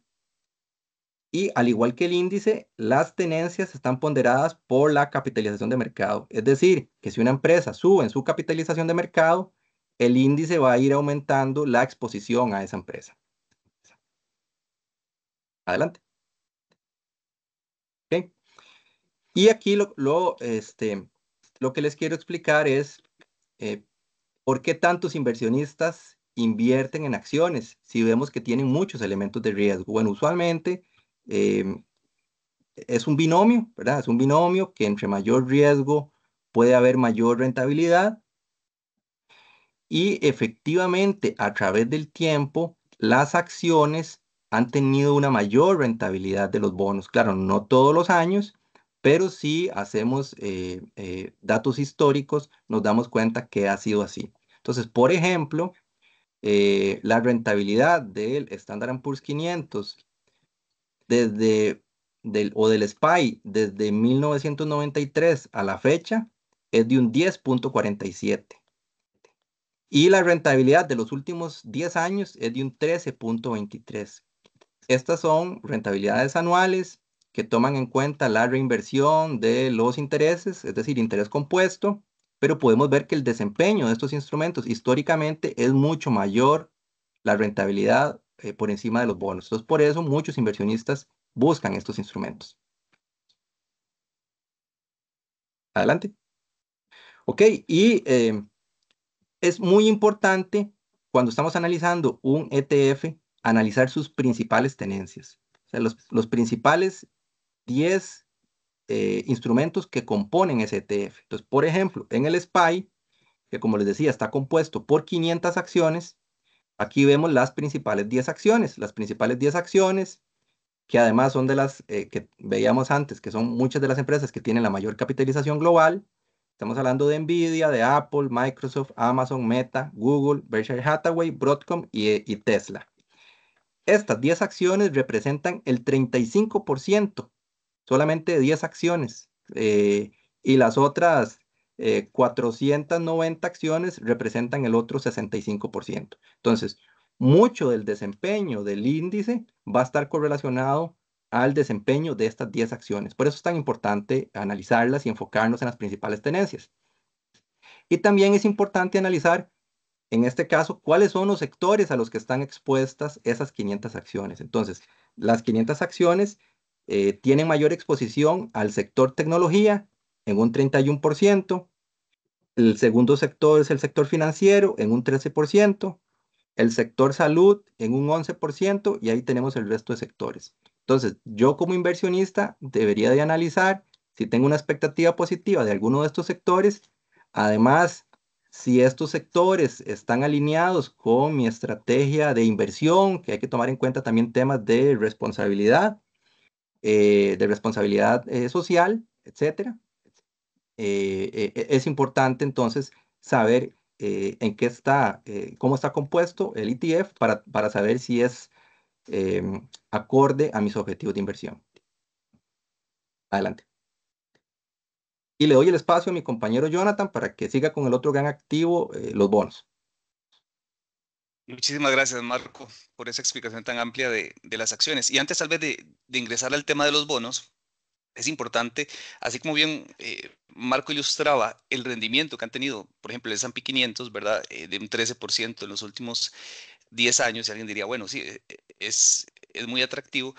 y al igual que el índice, las tenencias están ponderadas por la capitalización de mercado. Es decir, que si una empresa sube en su capitalización de mercado, el índice va a ir aumentando la exposición a esa empresa. Adelante. Y aquí este, lo, que les quiero explicar es eh, por qué tantos inversionistas invierten en acciones si vemos que tienen muchos elementos de riesgo. Bueno, usualmente eh, es un binomio, ¿verdad? Es un binomio que entre mayor riesgo puede haber mayor rentabilidad y efectivamente a través del tiempo las acciones han tenido una mayor rentabilidad de los bonos. Claro, no todos los años, pero si hacemos eh, eh, datos históricos, nos damos cuenta que ha sido así. Entonces, por ejemplo, la rentabilidad del Standard Poor's 500 desde o del SPY desde 1993 a la fecha es de un 10.47. Y la rentabilidad de los últimos 10 años es de un 13.23. Estas son rentabilidades anuales que toman en cuenta la reinversión de los intereses, es decir, interés compuesto, pero podemos ver que el desempeño de estos instrumentos históricamente es mucho mayor la rentabilidad eh, por encima de los bonos. Entonces, por eso muchos inversionistas buscan estos instrumentos. Adelante. Ok, y eh, es muy importante cuando estamos analizando un ETF, analizar sus principales tenencias. O sea, los, principales 10 eh, instrumentos que componen ese ETF. Entonces, por ejemplo, en el SPY, que como les decía, está compuesto por 500 acciones, Aquí vemos las principales 10 acciones, las principales 10 acciones, que además son de las eh, que veíamos antes, que son muchas de las empresas que tienen la mayor capitalización global. Estamos hablando de Nvidia, de Apple, Microsoft, Amazon, Meta, Google, Berkshire Hathaway, Broadcom y, Tesla. Estas 10 acciones representan el 35%, solamente 10 acciones. Eh, y las otras 490 eh, acciones representan el otro 65%. Entonces, mucho del desempeño del índice va a estar correlacionado al desempeño de estas 10 acciones. Por eso es tan importante analizarlas y enfocarnos en las principales tendencias. Y también es importante analizar, en este caso, cuáles son los sectores a los que están expuestas esas 500 acciones. Entonces, las 500 acciones eh, tienen mayor exposición al sector tecnología en un 31%, el segundo sector es el sector financiero en un 13%, el sector salud en un 11% y ahí tenemos el resto de sectores. Entonces, yo como inversionista debería de analizar si tengo una expectativa positiva de alguno de estos sectores. Además, si estos sectores están alineados con mi estrategia de inversión, que hay que tomar en cuenta también temas de responsabilidad, eh, de responsabilidad eh, social, etcétera. Eh, eh, eh, es importante entonces saber en qué está, cómo está compuesto el ETF para, para saber si es em, acorde a mis objetivos de inversión. Adelante. Y le doy el espacio a mi compañero Jonathan para que siga con el otro gran activo, los bonos. Muchísimas gracias, Marco, por esa explicación tan amplia de, las acciones. Y antes tal vez de ingresar al tema de los bonos, es importante, así como bien eh, Marco ilustraba el rendimiento que han tenido, por ejemplo, el S&P 500, ¿verdad? Eh, de un 13% en los últimos 10 años, y alguien diría, bueno, sí, eh, es, es muy atractivo,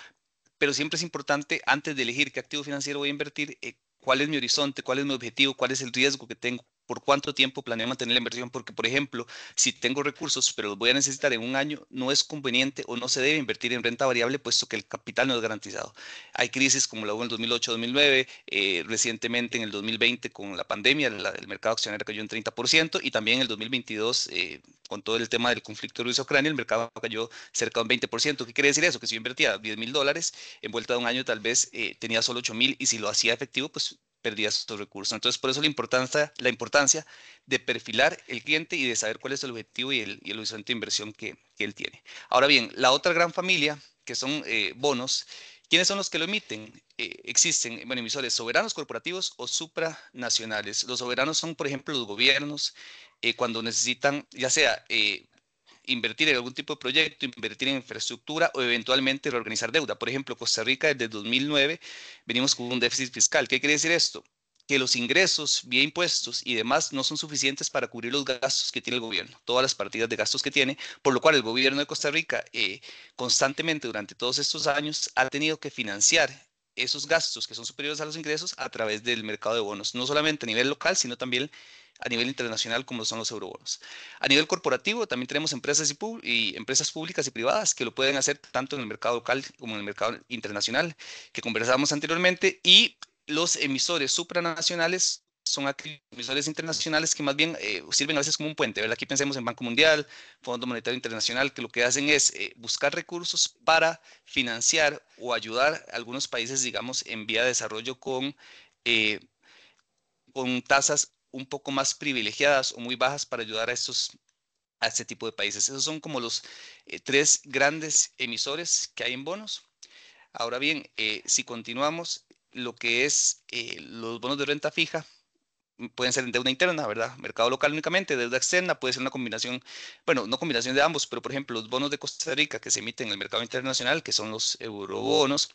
pero siempre es importante, antes de elegir qué activo financiero voy a invertir, cuál es mi horizonte, cuál es mi objetivo, cuál es el riesgo que tengo, por cuánto tiempo planeo mantener la inversión, porque por ejemplo, si tengo recursos pero los voy a necesitar en un año, no es conveniente o no se debe invertir en renta variable puesto que el capital no es garantizado. Hay crisis como la hubo en 2008-2009, eh, recientemente en el 2020 con la pandemia, el mercado accionario cayó un 30% y también en el 2022 eh, con todo el tema del conflicto Rusia-Ucrania, el mercado cayó cerca de un 20%. ¿Qué quiere decir eso? Que si yo invertía 10 mil dólares, en vuelta de un año tal vez eh, tenía solo 8 mil y si lo hacía efectivo, pues perdías estos recursos. Entonces, por eso la importancia, la importancia de perfilar el cliente y de saber cuál es el objetivo y el, y el horizonte de inversión que, él tiene. Ahora bien, la otra gran familia, que son eh, bonos, ¿quiénes son los que lo emiten? Eh, existen, bueno, emisores soberanos corporativos o supranacionales. Los soberanos son, por ejemplo, los gobiernos, eh, cuando necesitan, ya sea invertir en algún tipo de proyecto, invertir en infraestructura o eventualmente reorganizar deuda. Por ejemplo, Costa Rica desde 2009 venimos con un déficit fiscal. ¿Qué quiere decir esto? que los ingresos bien impuestos y demás no son suficientes para cubrir los gastos que tiene el gobierno, todas las partidas de gastos que tiene, por lo cual el gobierno de Costa Rica eh, constantemente durante todos estos años ha tenido que financiar esos gastos que son superiores a los ingresos a través del mercado de bonos, no solamente a nivel local, sino también a nivel internacional como son los eurobonos. A nivel corporativo también tenemos empresas, y, empresas públicas y privadas que lo pueden hacer tanto en el mercado local como en el mercado internacional, que conversábamos anteriormente, y los emisores supranacionales son emisores internacionales que más bien eh, sirven a veces como un puente, ¿verdad? Aquí pensemos en Banco Mundial, Fondo Monetario Internacional, que lo que hacen es eh, buscar recursos para financiar o ayudar a algunos países, digamos, en vía de desarrollo con... Eh, con tasas un poco más privilegiadas o muy bajas para ayudar a estos a este tipo de países. Esos son como los eh, tres grandes emisores que hay en bonos. Ahora bien, eh, si continuamos, lo que es eh, los bonos de renta fija mm, pueden ser en deuda interna, ¿verdad? Mercado local únicamente, deuda externa, puede ser una combinación, bueno, no combinación de ambos, pero por ejemplo, los bonos de Costa Rica que se emiten en el mercado internacional, que son los eurobonos,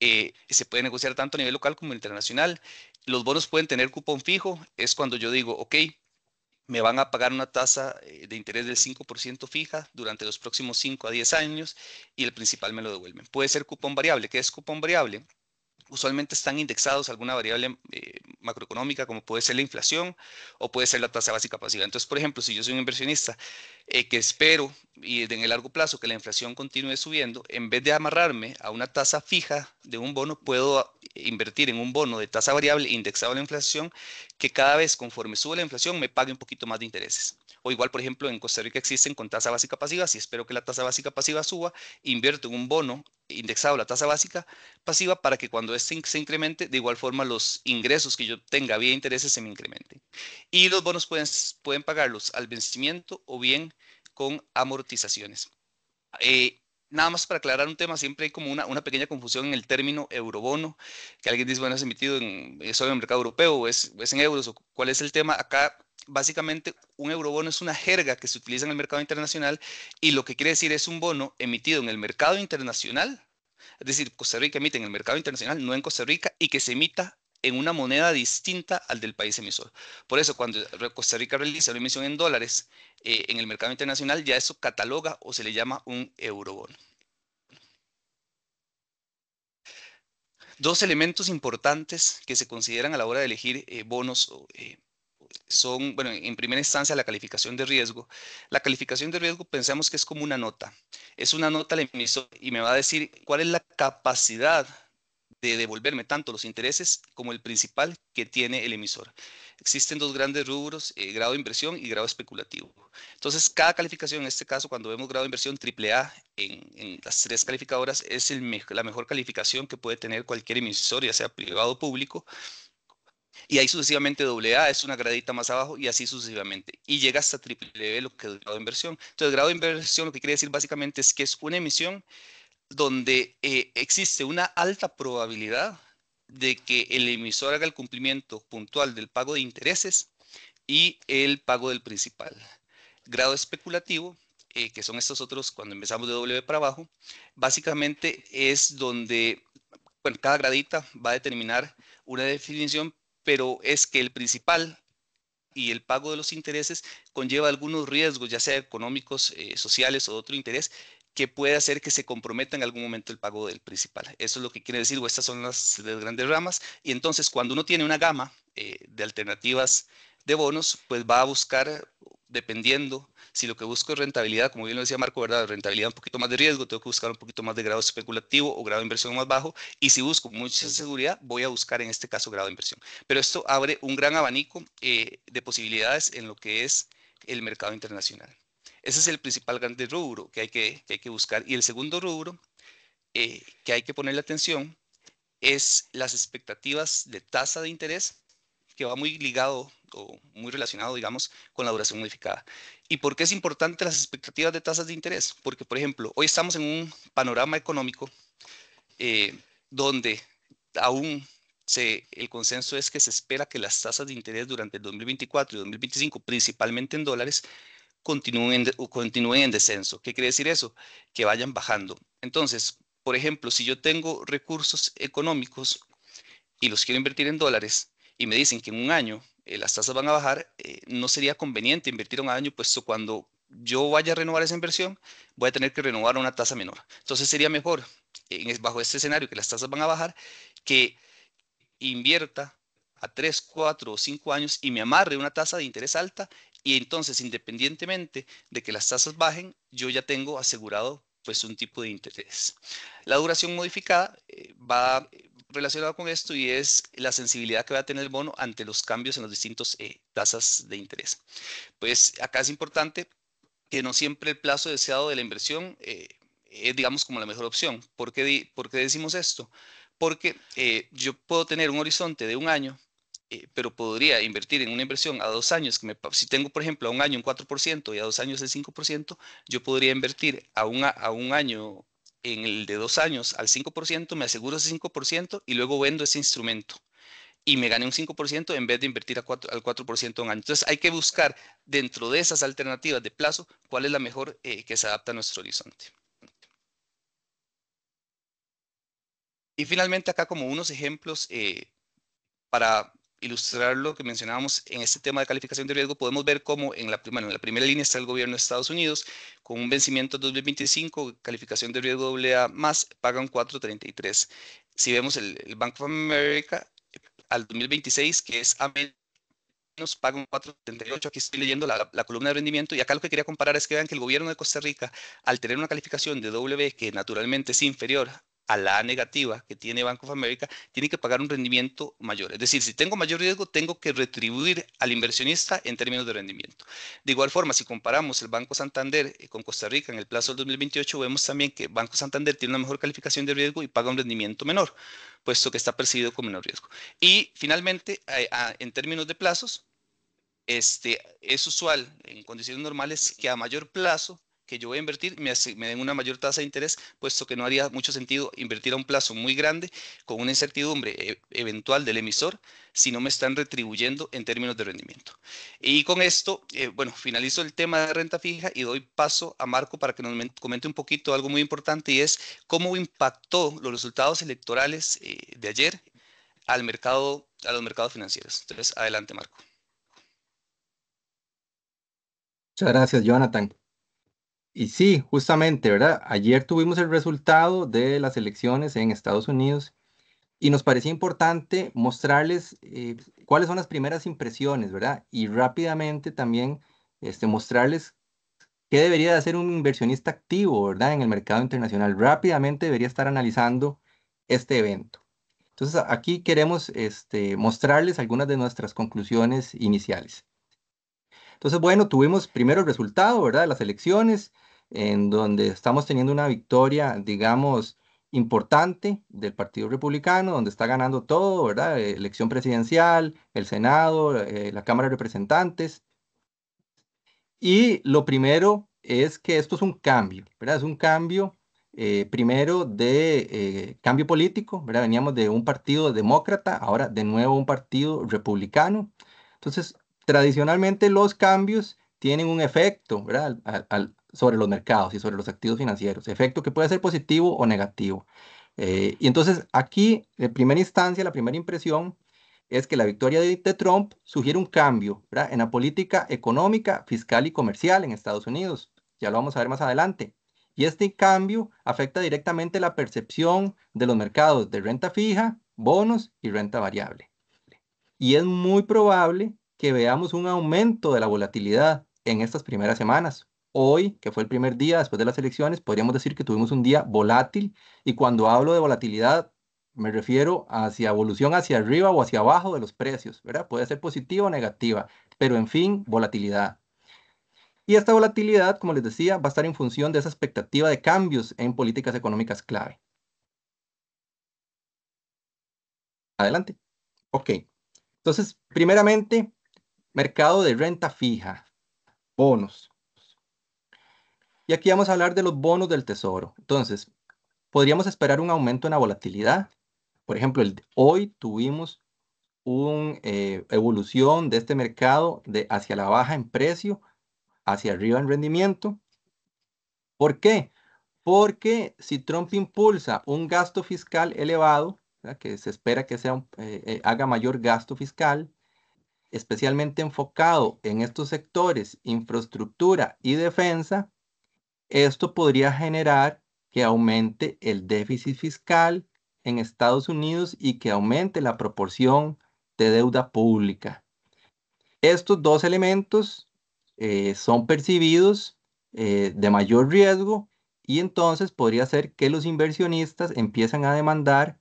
eh, se puede negociar tanto a nivel local como internacional. Los bonos pueden tener cupón fijo, es cuando yo digo, ok, me van a pagar una tasa eh, de interés del 5% fija durante los próximos 5 a 10 años y el principal me lo devuelven. Puede ser cupón variable. ¿Qué es cupón variable? Usualmente están indexados a alguna variable eh, macroeconómica como puede ser la inflación o puede ser la tasa básica pasiva. Entonces, por ejemplo, si yo soy un inversionista eh, que espero y en el largo plazo que la inflación continúe subiendo, en vez de amarrarme a una tasa fija de un bono, puedo ah, invertir en un bono de tasa variable indexado a la inflación que cada vez conforme sube la inflación me pague un poquito más de intereses. O igual, por ejemplo, en Costa Rica existen con tasa básica pasiva, si espero que la tasa básica pasiva suba, invierto en un bono indexado a la tasa básica pasiva para que cuando este se incremente, de igual forma los ingresos que yo tenga vía intereses se me incrementen. Y los bonos pueden, pueden pagarlos al vencimiento o bien con amortizaciones. Eh, nada más para aclarar un tema, siempre hay como una, una, pequeña confusión en el término eurobono, que alguien dice, bueno, es emitido en, en el mercado europeo, o es, es en euros, o cuál es el tema. Acá, básicamente, un eurobono es una jerga que se utiliza en el mercado internacional y lo que quiere decir es un bono emitido en el mercado internacional, es decir, Costa Rica emite en el mercado internacional, no en Costa Rica, y que se emita en una moneda distinta al del país emisor. Por eso, cuando Costa Rica realiza una emisión en dólares eh, en el mercado internacional, ya eso cataloga o se le llama un eurobono. Dos elementos importantes que se consideran a la hora de elegir eh, bonos eh, son, bueno, en primera instancia la calificación de riesgo. La calificación de riesgo pensamos que es como una nota. Es una nota la emisor y me va a decir cuál es la capacidad de devolverme tanto los intereses como el principal que tiene el emisor. Existen dos grandes rubros, eh, grado de inversión y grado especulativo. Entonces, cada calificación, en este caso, cuando vemos grado de inversión AAA en, en las tres calificadoras, es el la mejor calificación que puede tener cualquier emisor, ya sea privado o público. Y ahí sucesivamente AA es una gradita más abajo y así sucesivamente. Y llega hasta triple lo que es grado de inversión. Entonces, grado de inversión lo que quiere decir básicamente es que es una emisión donde eh, existe una alta probabilidad de que el emisor haga el cumplimiento puntual del pago de intereses y el pago del principal. Grado especulativo, eh, que son estos otros cuando empezamos de W para abajo, básicamente es donde bueno, cada gradita va a determinar una definición, pero es que el principal y el pago de los intereses conlleva algunos riesgos, ya sea económicos, eh, sociales o otro interés, que puede hacer que se comprometa en algún momento el pago del principal. Eso es lo que quiere decir, o estas son las, grandes ramas. Y entonces, cuando uno tiene una gama eh, de alternativas de bonos, pues va a buscar, dependiendo, si lo que busco es rentabilidad, como bien lo decía Marco, ¿verdad? Rentabilidad un poquito más de riesgo, tengo que buscar un poquito más de grado especulativo o grado de inversión más bajo. Y si busco mucha seguridad, voy a buscar en este caso grado de inversión. Pero esto abre un gran abanico eh, de posibilidades en lo que es el mercado internacional. Ese es el principal grande rubro que hay que, buscar. Y el segundo rubro eh, que hay que ponerle atención es las expectativas de tasa de interés, que va muy ligado o muy relacionado, digamos, con la duración modificada. ¿Y por qué es importante las expectativas de tasas de interés? Porque, por ejemplo, hoy estamos en un panorama económico eh, donde aún el consenso es que se espera que las tasas de interés durante el 2024 y 2025, principalmente en dólares, continúen, continúen en descenso. ¿Qué quiere decir eso? Que vayan bajando. Entonces, por ejemplo, si yo tengo recursos económicos y los quiero invertir en dólares y me dicen que en un año eh, las tasas van a bajar, eh, no sería conveniente invertir un año, puesto cuando yo vaya a renovar esa inversión, voy a tener que renovar una tasa menor. Entonces sería mejor, bajo este escenario que las tasas van a bajar, que invierta a 3, 4 o 5 años y me amarre una tasa de interés alta y entonces, independientemente de que las tasas bajen, yo ya tengo asegurado pues un tipo de interés. La duración modificada eh, va relacionada con esto y es la sensibilidad que va a tener el bono ante los cambios en las distintas eh, tasas de interés. Pues acá es importante que no siempre el plazo deseado de la inversión eh, es, digamos, como la mejor opción. ¿Por qué, por qué decimos esto? Porque yo puedo tener un horizonte de un año eh, pero podría invertir en una inversión a dos años, que me, si tengo, por ejemplo, a un año un 4% y a dos años el 5%, yo podría invertir a, a un año en el de dos años al 5%, me aseguro ese 5% y luego vendo ese instrumento. Y me gané un 5% en vez de invertir al 4% un año. Entonces hay que buscar dentro de esas alternativas de plazo cuál es la mejor eh, que se adapta a nuestro horizonte. Y finalmente acá como unos ejemplos eh, para ilustrar lo que mencionábamos en este tema de calificación de riesgo, podemos ver cómo en la, primera línea está el gobierno de Estados Unidos, con un vencimiento 2025, calificación de riesgo AA más, pagan 4.33. Si vemos el, Bank of America al 2026, que es a menos, pagan 4.38 Aquí estoy leyendo la, columna de rendimiento y acá lo que quería comparar es que vean que el gobierno de Costa Rica, al tener una calificación de W que naturalmente es inferior a la negativa que tiene Banco of America, tiene que pagar un rendimiento mayor. Es decir, si tengo mayor riesgo, tengo que retribuir al inversionista en términos de rendimiento. De igual forma, si comparamos el Banco Santander eh, con Costa Rica en el plazo del 2028, vemos también que Banco Santander tiene una mejor calificación de riesgo y paga un rendimiento menor, puesto que está percibido con menor riesgo. Y finalmente, eh, en términos de plazos, este, es usual en condiciones normales que a mayor plazo que yo voy a invertir me, me, den una mayor tasa de interés, puesto que no haría mucho sentido invertir a un plazo muy grande con una incertidumbre e, eventual del emisor si no me están retribuyendo en términos de rendimiento. Y con esto, eh, bueno, finalizo el tema de renta fija y doy paso a Marco para que nos comente un poquito algo muy importante y es cómo impactó los resultados electorales eh, de ayer al mercado, a los mercados financieros. Entonces, adelante, Marco. Muchas gracias, Jonathan. Y sí, justamente, ¿verdad? Ayer tuvimos el resultado de las elecciones en Estados Unidos y nos parecía importante mostrarles eh, cuáles son las primeras impresiones, ¿verdad? Y rápidamente también este, mostrarles qué debería hacer un inversionista activo, ¿verdad? En el mercado internacional. Rápidamente debería estar analizando este evento. Entonces, aquí queremos este, mostrarles algunas de nuestras conclusiones iniciales. Entonces, bueno, tuvimos primero el resultado, ¿verdad? De las elecciones en donde estamos teniendo una victoria, digamos, importante del Partido Republicano, donde está ganando todo, ¿verdad? Eh, elección presidencial, el Senado, eh, la Cámara de Representantes. Y lo primero es que esto es un cambio, ¿verdad? Es un cambio eh, primero de cambio político, ¿verdad? Veníamos de un partido demócrata, ahora de nuevo un partido republicano. Entonces, tradicionalmente los cambios tienen un efecto sobre los mercados y sobre los activos financieros, efecto que puede ser positivo o negativo. Eh, y entonces aquí, en primera instancia, la primera impresión es que la victoria de, Trump sugiere un cambio en la política económica, fiscal y comercial en Estados Unidos. Ya lo vamos a ver más adelante. Y este cambio afecta directamente la percepción de los mercados de renta fija, bonos y renta variable. Y es muy probable que veamos un aumento de la volatilidad en estas primeras semanas. Hoy, que fue el primer día después de las elecciones, podríamos decir que tuvimos un día volátil y cuando hablo de volatilidad me refiero hacia evolución hacia arriba o hacia abajo de los precios, ¿verdad? Puede ser positiva o negativa, pero en fin, volatilidad. Y esta volatilidad, como les decía, va a estar en función de esa expectativa de cambios en políticas económicas clave. Adelante. Ok. Entonces, primeramente, mercado de renta fija bonos. Y aquí vamos a hablar de los bonos del tesoro. Entonces, podríamos esperar un aumento en la volatilidad. Por ejemplo, hoy tuvimos una eh, evolución de este mercado de hacia la baja en precio, hacia arriba en rendimiento. ¿Por qué? Porque si Trump impulsa un gasto fiscal elevado, que se espera que sea, eh, eh, haga mayor gasto fiscal, especialmente enfocado en estos sectores, infraestructura y defensa, esto podría generar que aumente el déficit fiscal en Estados Unidos y que aumente la proporción de deuda pública. Estos dos elementos eh, son percibidos eh, de mayor riesgo y entonces podría ser que los inversionistas empiezan a demandar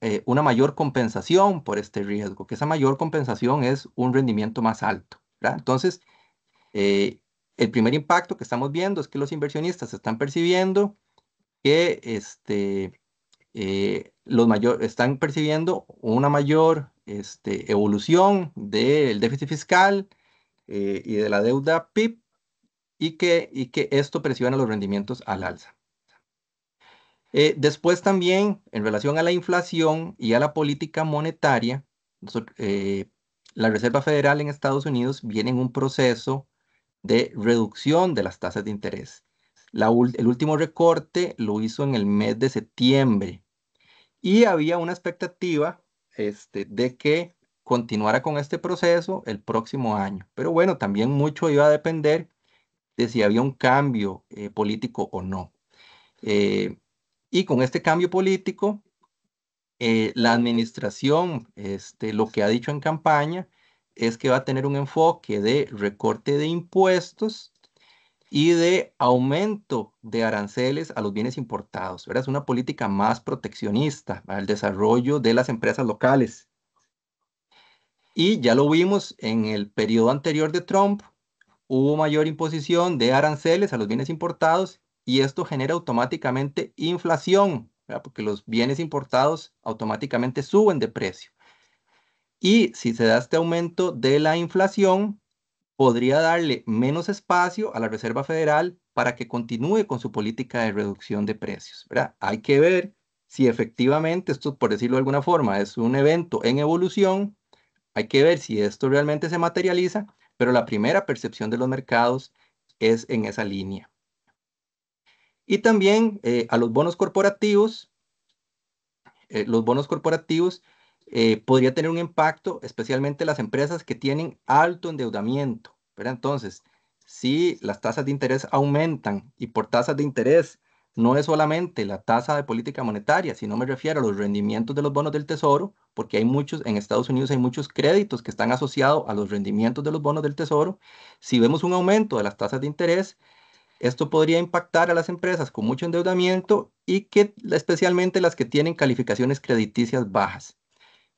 eh, una mayor compensación por este riesgo, que esa mayor compensación es un rendimiento más alto. Entonces, eh, el primer impacto que estamos viendo es que los inversionistas están percibiendo que este, eh, los mayor, están percibiendo una mayor este, evolución del déficit fiscal y de la deuda PIB y que, y que esto presiona los rendimientos al alza. Eh, después también, en relación a la inflación y a la política monetaria, eh, la Reserva Federal en Estados Unidos viene en un proceso de reducción de las tasas de interés. el último recorte lo hizo en el mes de septiembre y había una expectativa este, de que continuara con este proceso el próximo año. Pero bueno, también mucho iba a depender de si había un cambio eh, político o no. Y con este cambio político, eh, la administración, este, lo que ha dicho en campaña, es que va a tener un enfoque de recorte de impuestos y de aumento de aranceles a los bienes importados. ¿verdad? Es una política más proteccionista al desarrollo de las empresas locales. Y ya lo vimos en el periodo anterior de Trump, hubo mayor imposición de aranceles a los bienes importados y esto genera automáticamente inflación, porque los bienes importados automáticamente suben de precio. Y si se da este aumento de la inflación, podría darle menos espacio a la Reserva Federal para que continúe con su política de reducción de precios. Hay que ver si efectivamente esto, por decirlo de alguna forma, es un evento en evolución. Hay que ver si esto realmente se materializa, pero la primera percepción de los mercados es en esa línea. Y también eh, a los bonos corporativos, eh, los bonos corporativos eh, podría tener un impacto, especialmente las empresas que tienen alto endeudamiento. Pero entonces, si las tasas de interés aumentan y por tasas de interés no es solamente la tasa de política monetaria, sino me refiero a los rendimientos de los bonos del tesoro, porque hay muchos, en Estados Unidos hay muchos créditos que están asociados a los rendimientos de los bonos del tesoro. Si vemos un aumento de las tasas de interés, esto podría impactar a las empresas con mucho endeudamiento y que especialmente las que tienen calificaciones crediticias bajas.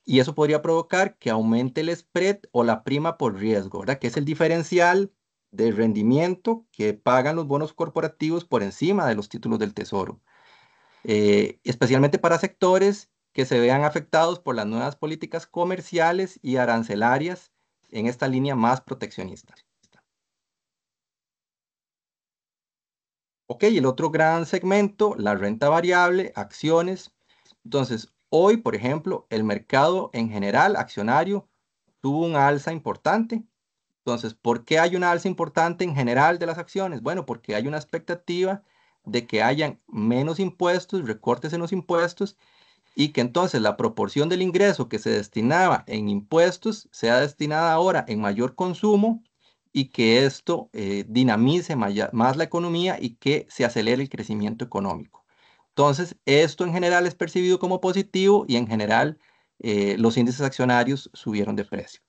Y eso podría provocar que aumente el spread o la prima por riesgo, ¿verdad? que es el diferencial de rendimiento que pagan los bonos corporativos por encima de los títulos del tesoro. Eh, especialmente para sectores que se vean afectados por las nuevas políticas comerciales y arancelarias en esta línea más proteccionista. Ok, el otro gran segmento, la renta variable, acciones. Entonces, hoy, por ejemplo, el mercado en general accionario tuvo un alza importante. Entonces, ¿por qué hay una alza importante en general de las acciones? Bueno, porque hay una expectativa de que hayan menos impuestos, recortes en los impuestos y que entonces la proporción del ingreso que se destinaba en impuestos sea destinada ahora en mayor consumo y que esto eh, dinamice más la economía y que se acelere el crecimiento económico. Entonces, esto en general es percibido como positivo y en general eh, los índices accionarios subieron de precio.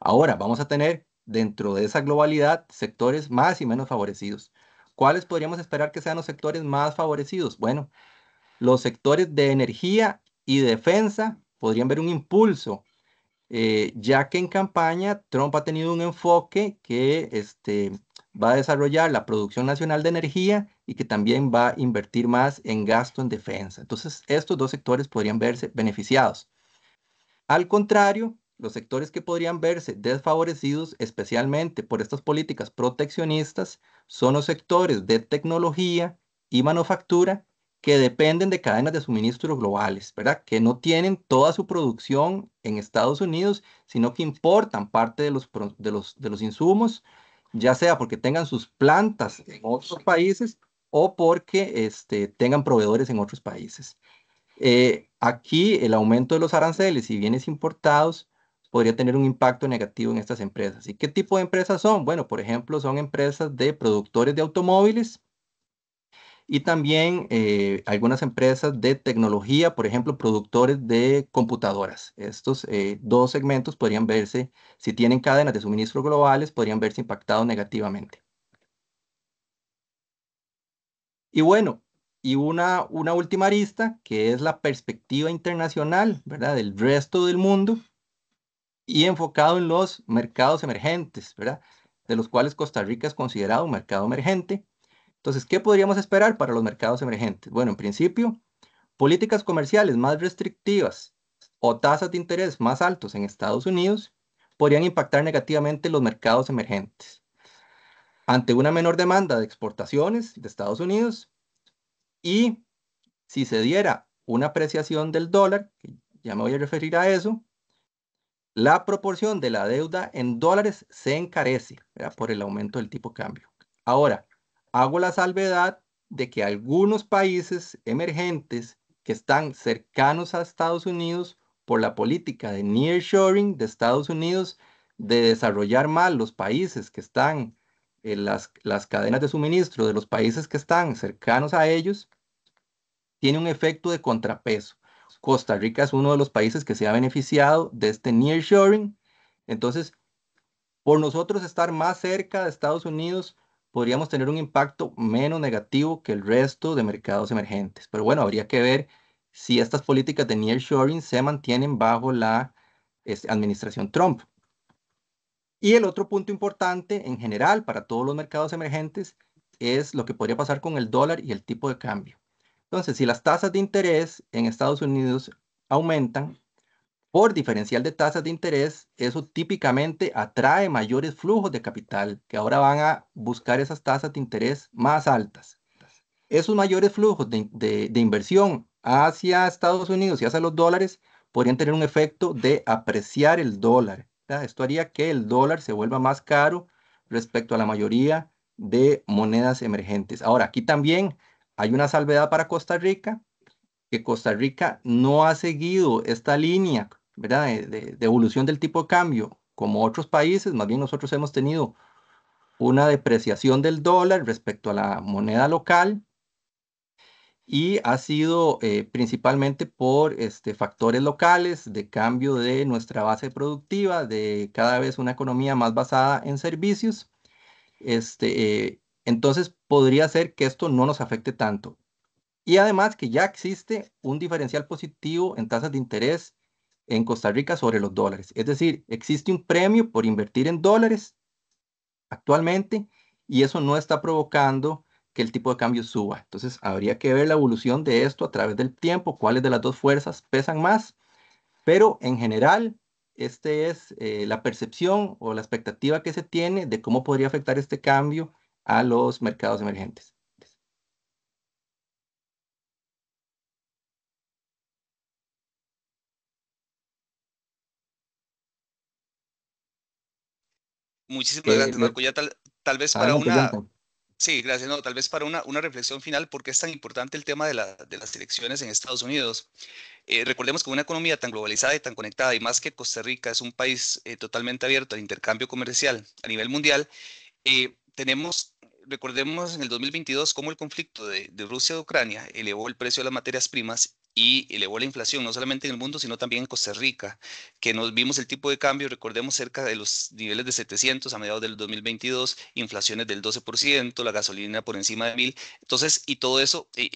Ahora vamos a tener dentro de esa globalidad sectores más y menos favorecidos. ¿Cuáles podríamos esperar que sean los sectores más favorecidos? Bueno, los sectores de energía y defensa podrían ver un impulso eh, ya que en campaña Trump ha tenido un enfoque que este, va a desarrollar la producción nacional de energía y que también va a invertir más en gasto en defensa. Entonces, estos dos sectores podrían verse beneficiados. Al contrario, los sectores que podrían verse desfavorecidos especialmente por estas políticas proteccionistas son los sectores de tecnología y manufactura que dependen de cadenas de suministro globales, ¿verdad? Que no tienen toda su producción en Estados Unidos, sino que importan parte de los, de los, insumos, ya sea porque tengan sus plantas en otros países o porque este, tengan proveedores en otros países. Eh, aquí el aumento de los aranceles y bienes importados podría tener un impacto negativo en estas empresas. ¿Y qué tipo de empresas son? Bueno, por ejemplo, son empresas de productores de automóviles, y también eh, algunas empresas de tecnología, por ejemplo, productores de computadoras. Estos eh, dos segmentos podrían verse, si tienen cadenas de suministro globales, podrían verse impactados negativamente. Y bueno, y una, una última arista, que es la perspectiva internacional, ¿verdad? Del resto del mundo y enfocado en los mercados emergentes, ¿verdad? De los cuales Costa Rica es considerado un mercado emergente entonces, ¿qué podríamos esperar para los mercados emergentes? Bueno, en principio, políticas comerciales más restrictivas o tasas de interés más altos en Estados Unidos podrían impactar negativamente los mercados emergentes. Ante una menor demanda de exportaciones de Estados Unidos y si se diera una apreciación del dólar, ya me voy a referir a eso, la proporción de la deuda en dólares se encarece por el aumento del tipo de cambio. Ahora, hago la salvedad de que algunos países emergentes que están cercanos a Estados Unidos por la política de nearshoring de Estados Unidos de desarrollar mal los países que están en las, las cadenas de suministro de los países que están cercanos a ellos, tiene un efecto de contrapeso. Costa Rica es uno de los países que se ha beneficiado de este nearshoring. Entonces, por nosotros estar más cerca de Estados Unidos, podríamos tener un impacto menos negativo que el resto de mercados emergentes. Pero bueno, habría que ver si estas políticas de nearshoring se mantienen bajo la este, administración Trump. Y el otro punto importante en general para todos los mercados emergentes es lo que podría pasar con el dólar y el tipo de cambio. Entonces, si las tasas de interés en Estados Unidos aumentan, por diferencial de tasas de interés, eso típicamente atrae mayores flujos de capital que ahora van a buscar esas tasas de interés más altas. Esos mayores flujos de, inversión hacia Estados Unidos y hacia los dólares podrían tener un efecto de apreciar el dólar. Esto haría que el dólar se vuelva más caro respecto a la mayoría de monedas emergentes. Ahora, aquí también hay una salvedad para Costa Rica que Costa Rica no ha seguido esta línea De, evolución del tipo de cambio como otros países, más bien nosotros hemos tenido una depreciación del dólar respecto a la moneda local y ha sido eh, principalmente por este, factores locales de cambio de nuestra base productiva, de cada vez una economía más basada en servicios. Este, eh, entonces podría ser que esto no nos afecte tanto. Y además que ya existe un diferencial positivo en tasas de interés en Costa Rica sobre los dólares. Es decir, existe un premio por invertir en dólares actualmente y eso no está provocando que el tipo de cambio suba. Entonces, habría que ver la evolución de esto a través del tiempo, cuáles de las dos fuerzas pesan más. Pero en general, esta es eh, la percepción o la expectativa que se tiene de cómo podría afectar este cambio a los mercados emergentes. Muchísimas gracias, Marco. Ya tal, vez ah, para pues una... Sí, gracias. No, tal vez para una, una reflexión final, porque es tan importante el tema de, de las elecciones en Estados Unidos? Eh, recordemos que una economía tan globalizada y tan conectada, y más que Costa Rica es un país eh, totalmente abierto al intercambio comercial a nivel mundial, eh, tenemos, recordemos en el 2022 cómo el conflicto de, de Rusia y Ucrania elevó el precio de las materias primas y elevó la inflación, no solamente en el mundo, sino también en Costa Rica, que nos vimos el tipo de cambio, recordemos, cerca de los niveles de 700 a mediados del 2022, inflaciones del 12%, la gasolina por encima de 1000. Entonces, y todo eso eh,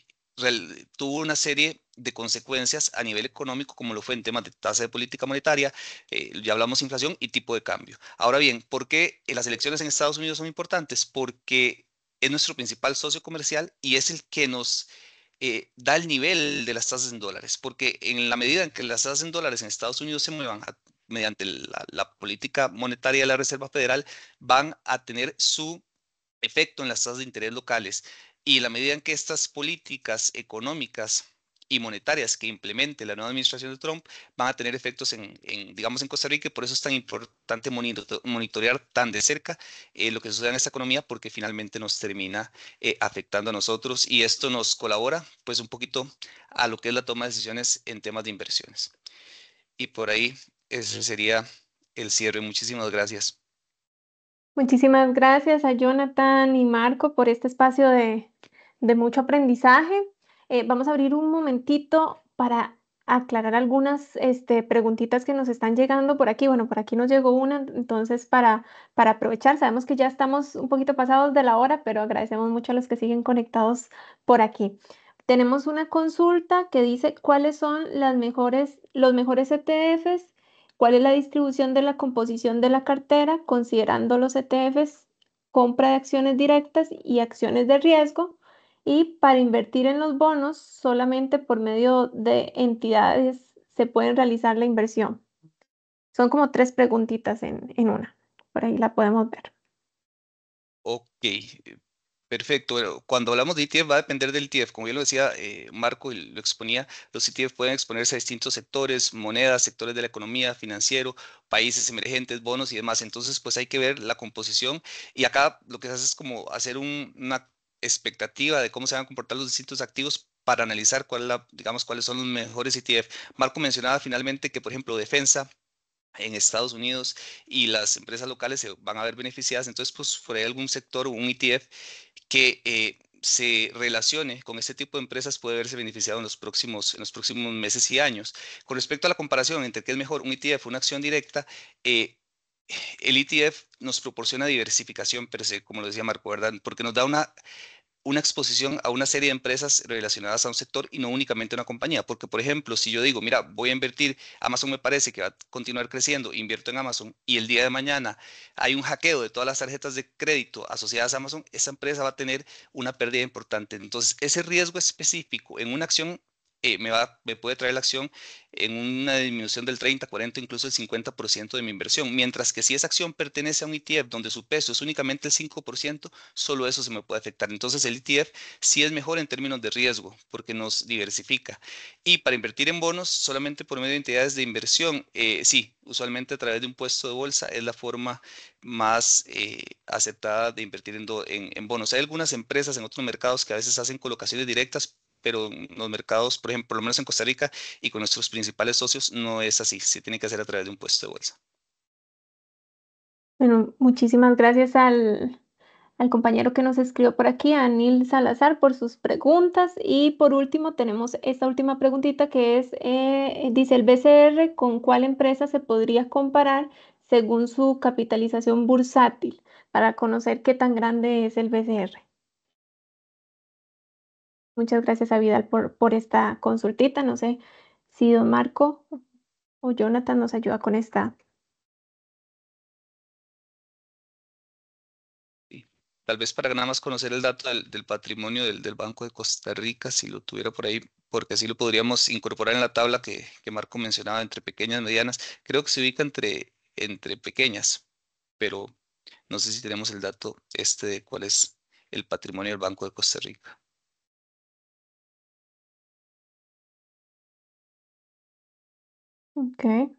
tuvo una serie de consecuencias a nivel económico, como lo fue en temas de tasa de política monetaria, eh, ya hablamos de inflación y tipo de cambio. Ahora bien, ¿por qué las elecciones en Estados Unidos son importantes? Porque es nuestro principal socio comercial y es el que nos eh, da el nivel de las tasas en dólares, porque en la medida en que las tasas en dólares en Estados Unidos se muevan mediante la, política monetaria de la Reserva Federal, van a tener su efecto en las tasas de interés locales. Y en la medida en que estas políticas económicas y monetarias que implemente la nueva administración de Trump van a tener efectos en, digamos, en Costa Rica y por eso es tan importante monitorear tan de cerca eh, lo que sucede en esta economía porque finalmente nos termina eh, afectando a nosotros y esto nos colabora pues un poquito a lo que es la toma de decisiones en temas de inversiones. Y por ahí ese sería el cierre. Muchísimas gracias. Muchísimas gracias a Jonathan y Marco por este espacio de, de mucho aprendizaje. Eh, vamos a abrir un momentito para aclarar algunas este, preguntitas que nos están llegando por aquí. Bueno, por aquí nos llegó una, entonces para, aprovechar, sabemos que ya estamos un poquito pasados de la hora, pero agradecemos mucho a los que siguen conectados por aquí. Tenemos una consulta que dice cuáles son las mejores, los mejores ETFs, cuál es la distribución de la composición de la cartera, considerando los ETFs, compra de acciones directas y acciones de riesgo, y para invertir en los bonos, solamente por medio de entidades se pueden realizar la inversión. Son como tres preguntitas en, una. Por ahí la podemos ver. Ok, eh, Perfecto. Cuando hablamos de ETF va a depender del ETF. Como yo lo decía eh, Marco y lo exponía, los ETF pueden exponerse a distintos sectores, monedas, sectores de la economía, financiero, países emergentes, bonos y demás. Entonces, pues hay que ver la composición y acá lo que se hace es como hacer un, una expectativa de cómo se van a comportar los distintos activos para analizar cuál la, digamos, cuáles son los mejores ETF. Marco mencionaba finalmente que, por ejemplo, defensa en Estados Unidos y las empresas locales se van a ver beneficiadas. Entonces, pues, por ahí algún sector o un ETF que eh, se relacione con este tipo de empresas puede verse beneficiado en los, próximos, en los próximos meses y años. Con respecto a la comparación entre qué es mejor un ETF o una acción directa, eh, el ETF nos proporciona diversificación, pero como lo decía Marco, ¿verdad? Porque nos da una, una exposición a una serie de empresas relacionadas a un sector y no únicamente a una compañía. Porque, por ejemplo, si yo digo, mira, voy a invertir, Amazon me parece que va a continuar creciendo, invierto en Amazon y el día de mañana hay un hackeo de todas las tarjetas de crédito asociadas a Amazon, esa empresa va a tener una pérdida importante. Entonces, ese riesgo específico en una acción eh, me, va, me puede traer la acción en una disminución del 30, 40, incluso el 50% de mi inversión. Mientras que si esa acción pertenece a un ETF donde su peso es únicamente el 5%, solo eso se me puede afectar. Entonces el ETF sí es mejor en términos de riesgo porque nos diversifica. Y para invertir en bonos solamente por medio de entidades de inversión, eh, sí, usualmente a través de un puesto de bolsa es la forma más eh, aceptada de invertir en, en bonos. Hay algunas empresas en otros mercados que a veces hacen colocaciones directas pero los mercados, por ejemplo, por lo menos en Costa Rica y con nuestros principales socios, no es así, se tiene que hacer a través de un puesto de bolsa. Bueno, muchísimas gracias al, compañero que nos escribió por aquí, a Anil Salazar, por sus preguntas. Y por último, tenemos esta última preguntita que es, eh, dice el BCR, ¿con cuál empresa se podría comparar según su capitalización bursátil para conocer qué tan grande es el BCR? Muchas gracias a Vidal por, por esta consultita. No sé si don Marco o Jonathan nos ayuda con esta. Tal vez para nada más conocer el dato del, patrimonio del, Banco de Costa Rica, si lo tuviera por ahí, porque así lo podríamos incorporar en la tabla que, que Marco mencionaba entre pequeñas y medianas. Creo que se ubica entre, entre pequeñas, pero no sé si tenemos el dato este de cuál es el patrimonio del Banco de Costa Rica. Ok.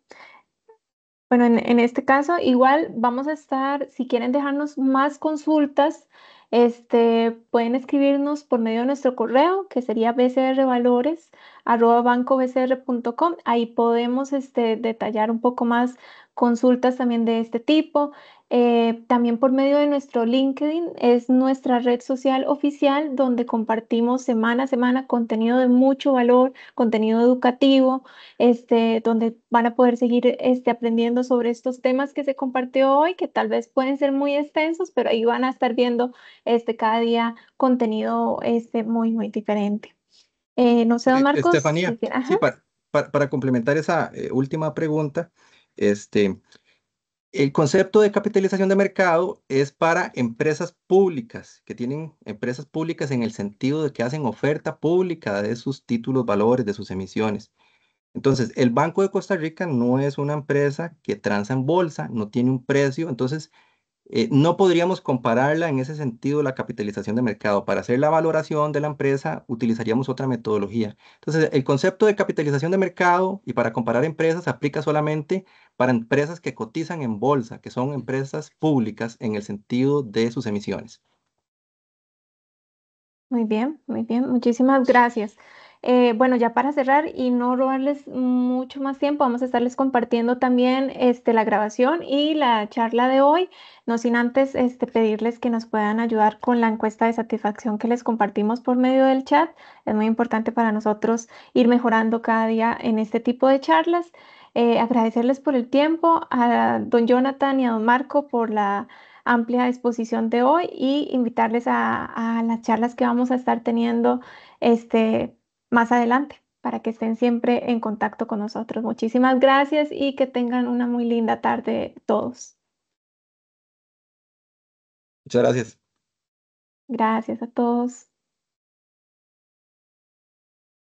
Bueno, en, este caso, igual vamos a estar, si quieren dejarnos más consultas, este, pueden escribirnos por medio de nuestro correo, que sería bcrvalores.com. Ahí podemos este, detallar un poco más consultas también de este tipo. Eh, también por medio de nuestro LinkedIn es nuestra red social oficial donde compartimos semana a semana contenido de mucho valor, contenido educativo, este, donde van a poder seguir este, aprendiendo sobre estos temas que se compartió hoy, que tal vez pueden ser muy extensos, pero ahí van a estar viendo este, cada día contenido este, muy, muy diferente. Eh, no sé, don eh, Marcos. Estefanía, para, para, complementar esa última pregunta, este, el concepto de capitalización de mercado es para empresas públicas, que tienen empresas públicas en el sentido de que hacen oferta pública de sus títulos, valores, de sus emisiones. Entonces, el Banco de Costa Rica no es una empresa que transa en bolsa, no tiene un precio, entonces eh, no podríamos compararla en ese sentido la capitalización de mercado. Para hacer la valoración de la empresa utilizaríamos otra metodología. Entonces, el concepto de capitalización de mercado y para comparar empresas aplica solamente para empresas que cotizan en bolsa, que son empresas públicas en el sentido de sus emisiones. Muy bien, muy bien, muchísimas gracias. Eh, bueno, ya para cerrar y no robarles mucho más tiempo, vamos a estarles compartiendo también este, la grabación y la charla de hoy, no sin antes este, pedirles que nos puedan ayudar con la encuesta de satisfacción que les compartimos por medio del chat. Es muy importante para nosotros ir mejorando cada día en este tipo de charlas. Eh, agradecerles por el tiempo, a don Jonathan y a don Marco por la amplia exposición de hoy y invitarles a, las charlas que vamos a estar teniendo este, más adelante para que estén siempre en contacto con nosotros. Muchísimas gracias y que tengan una muy linda tarde todos. Muchas gracias. Gracias a todos.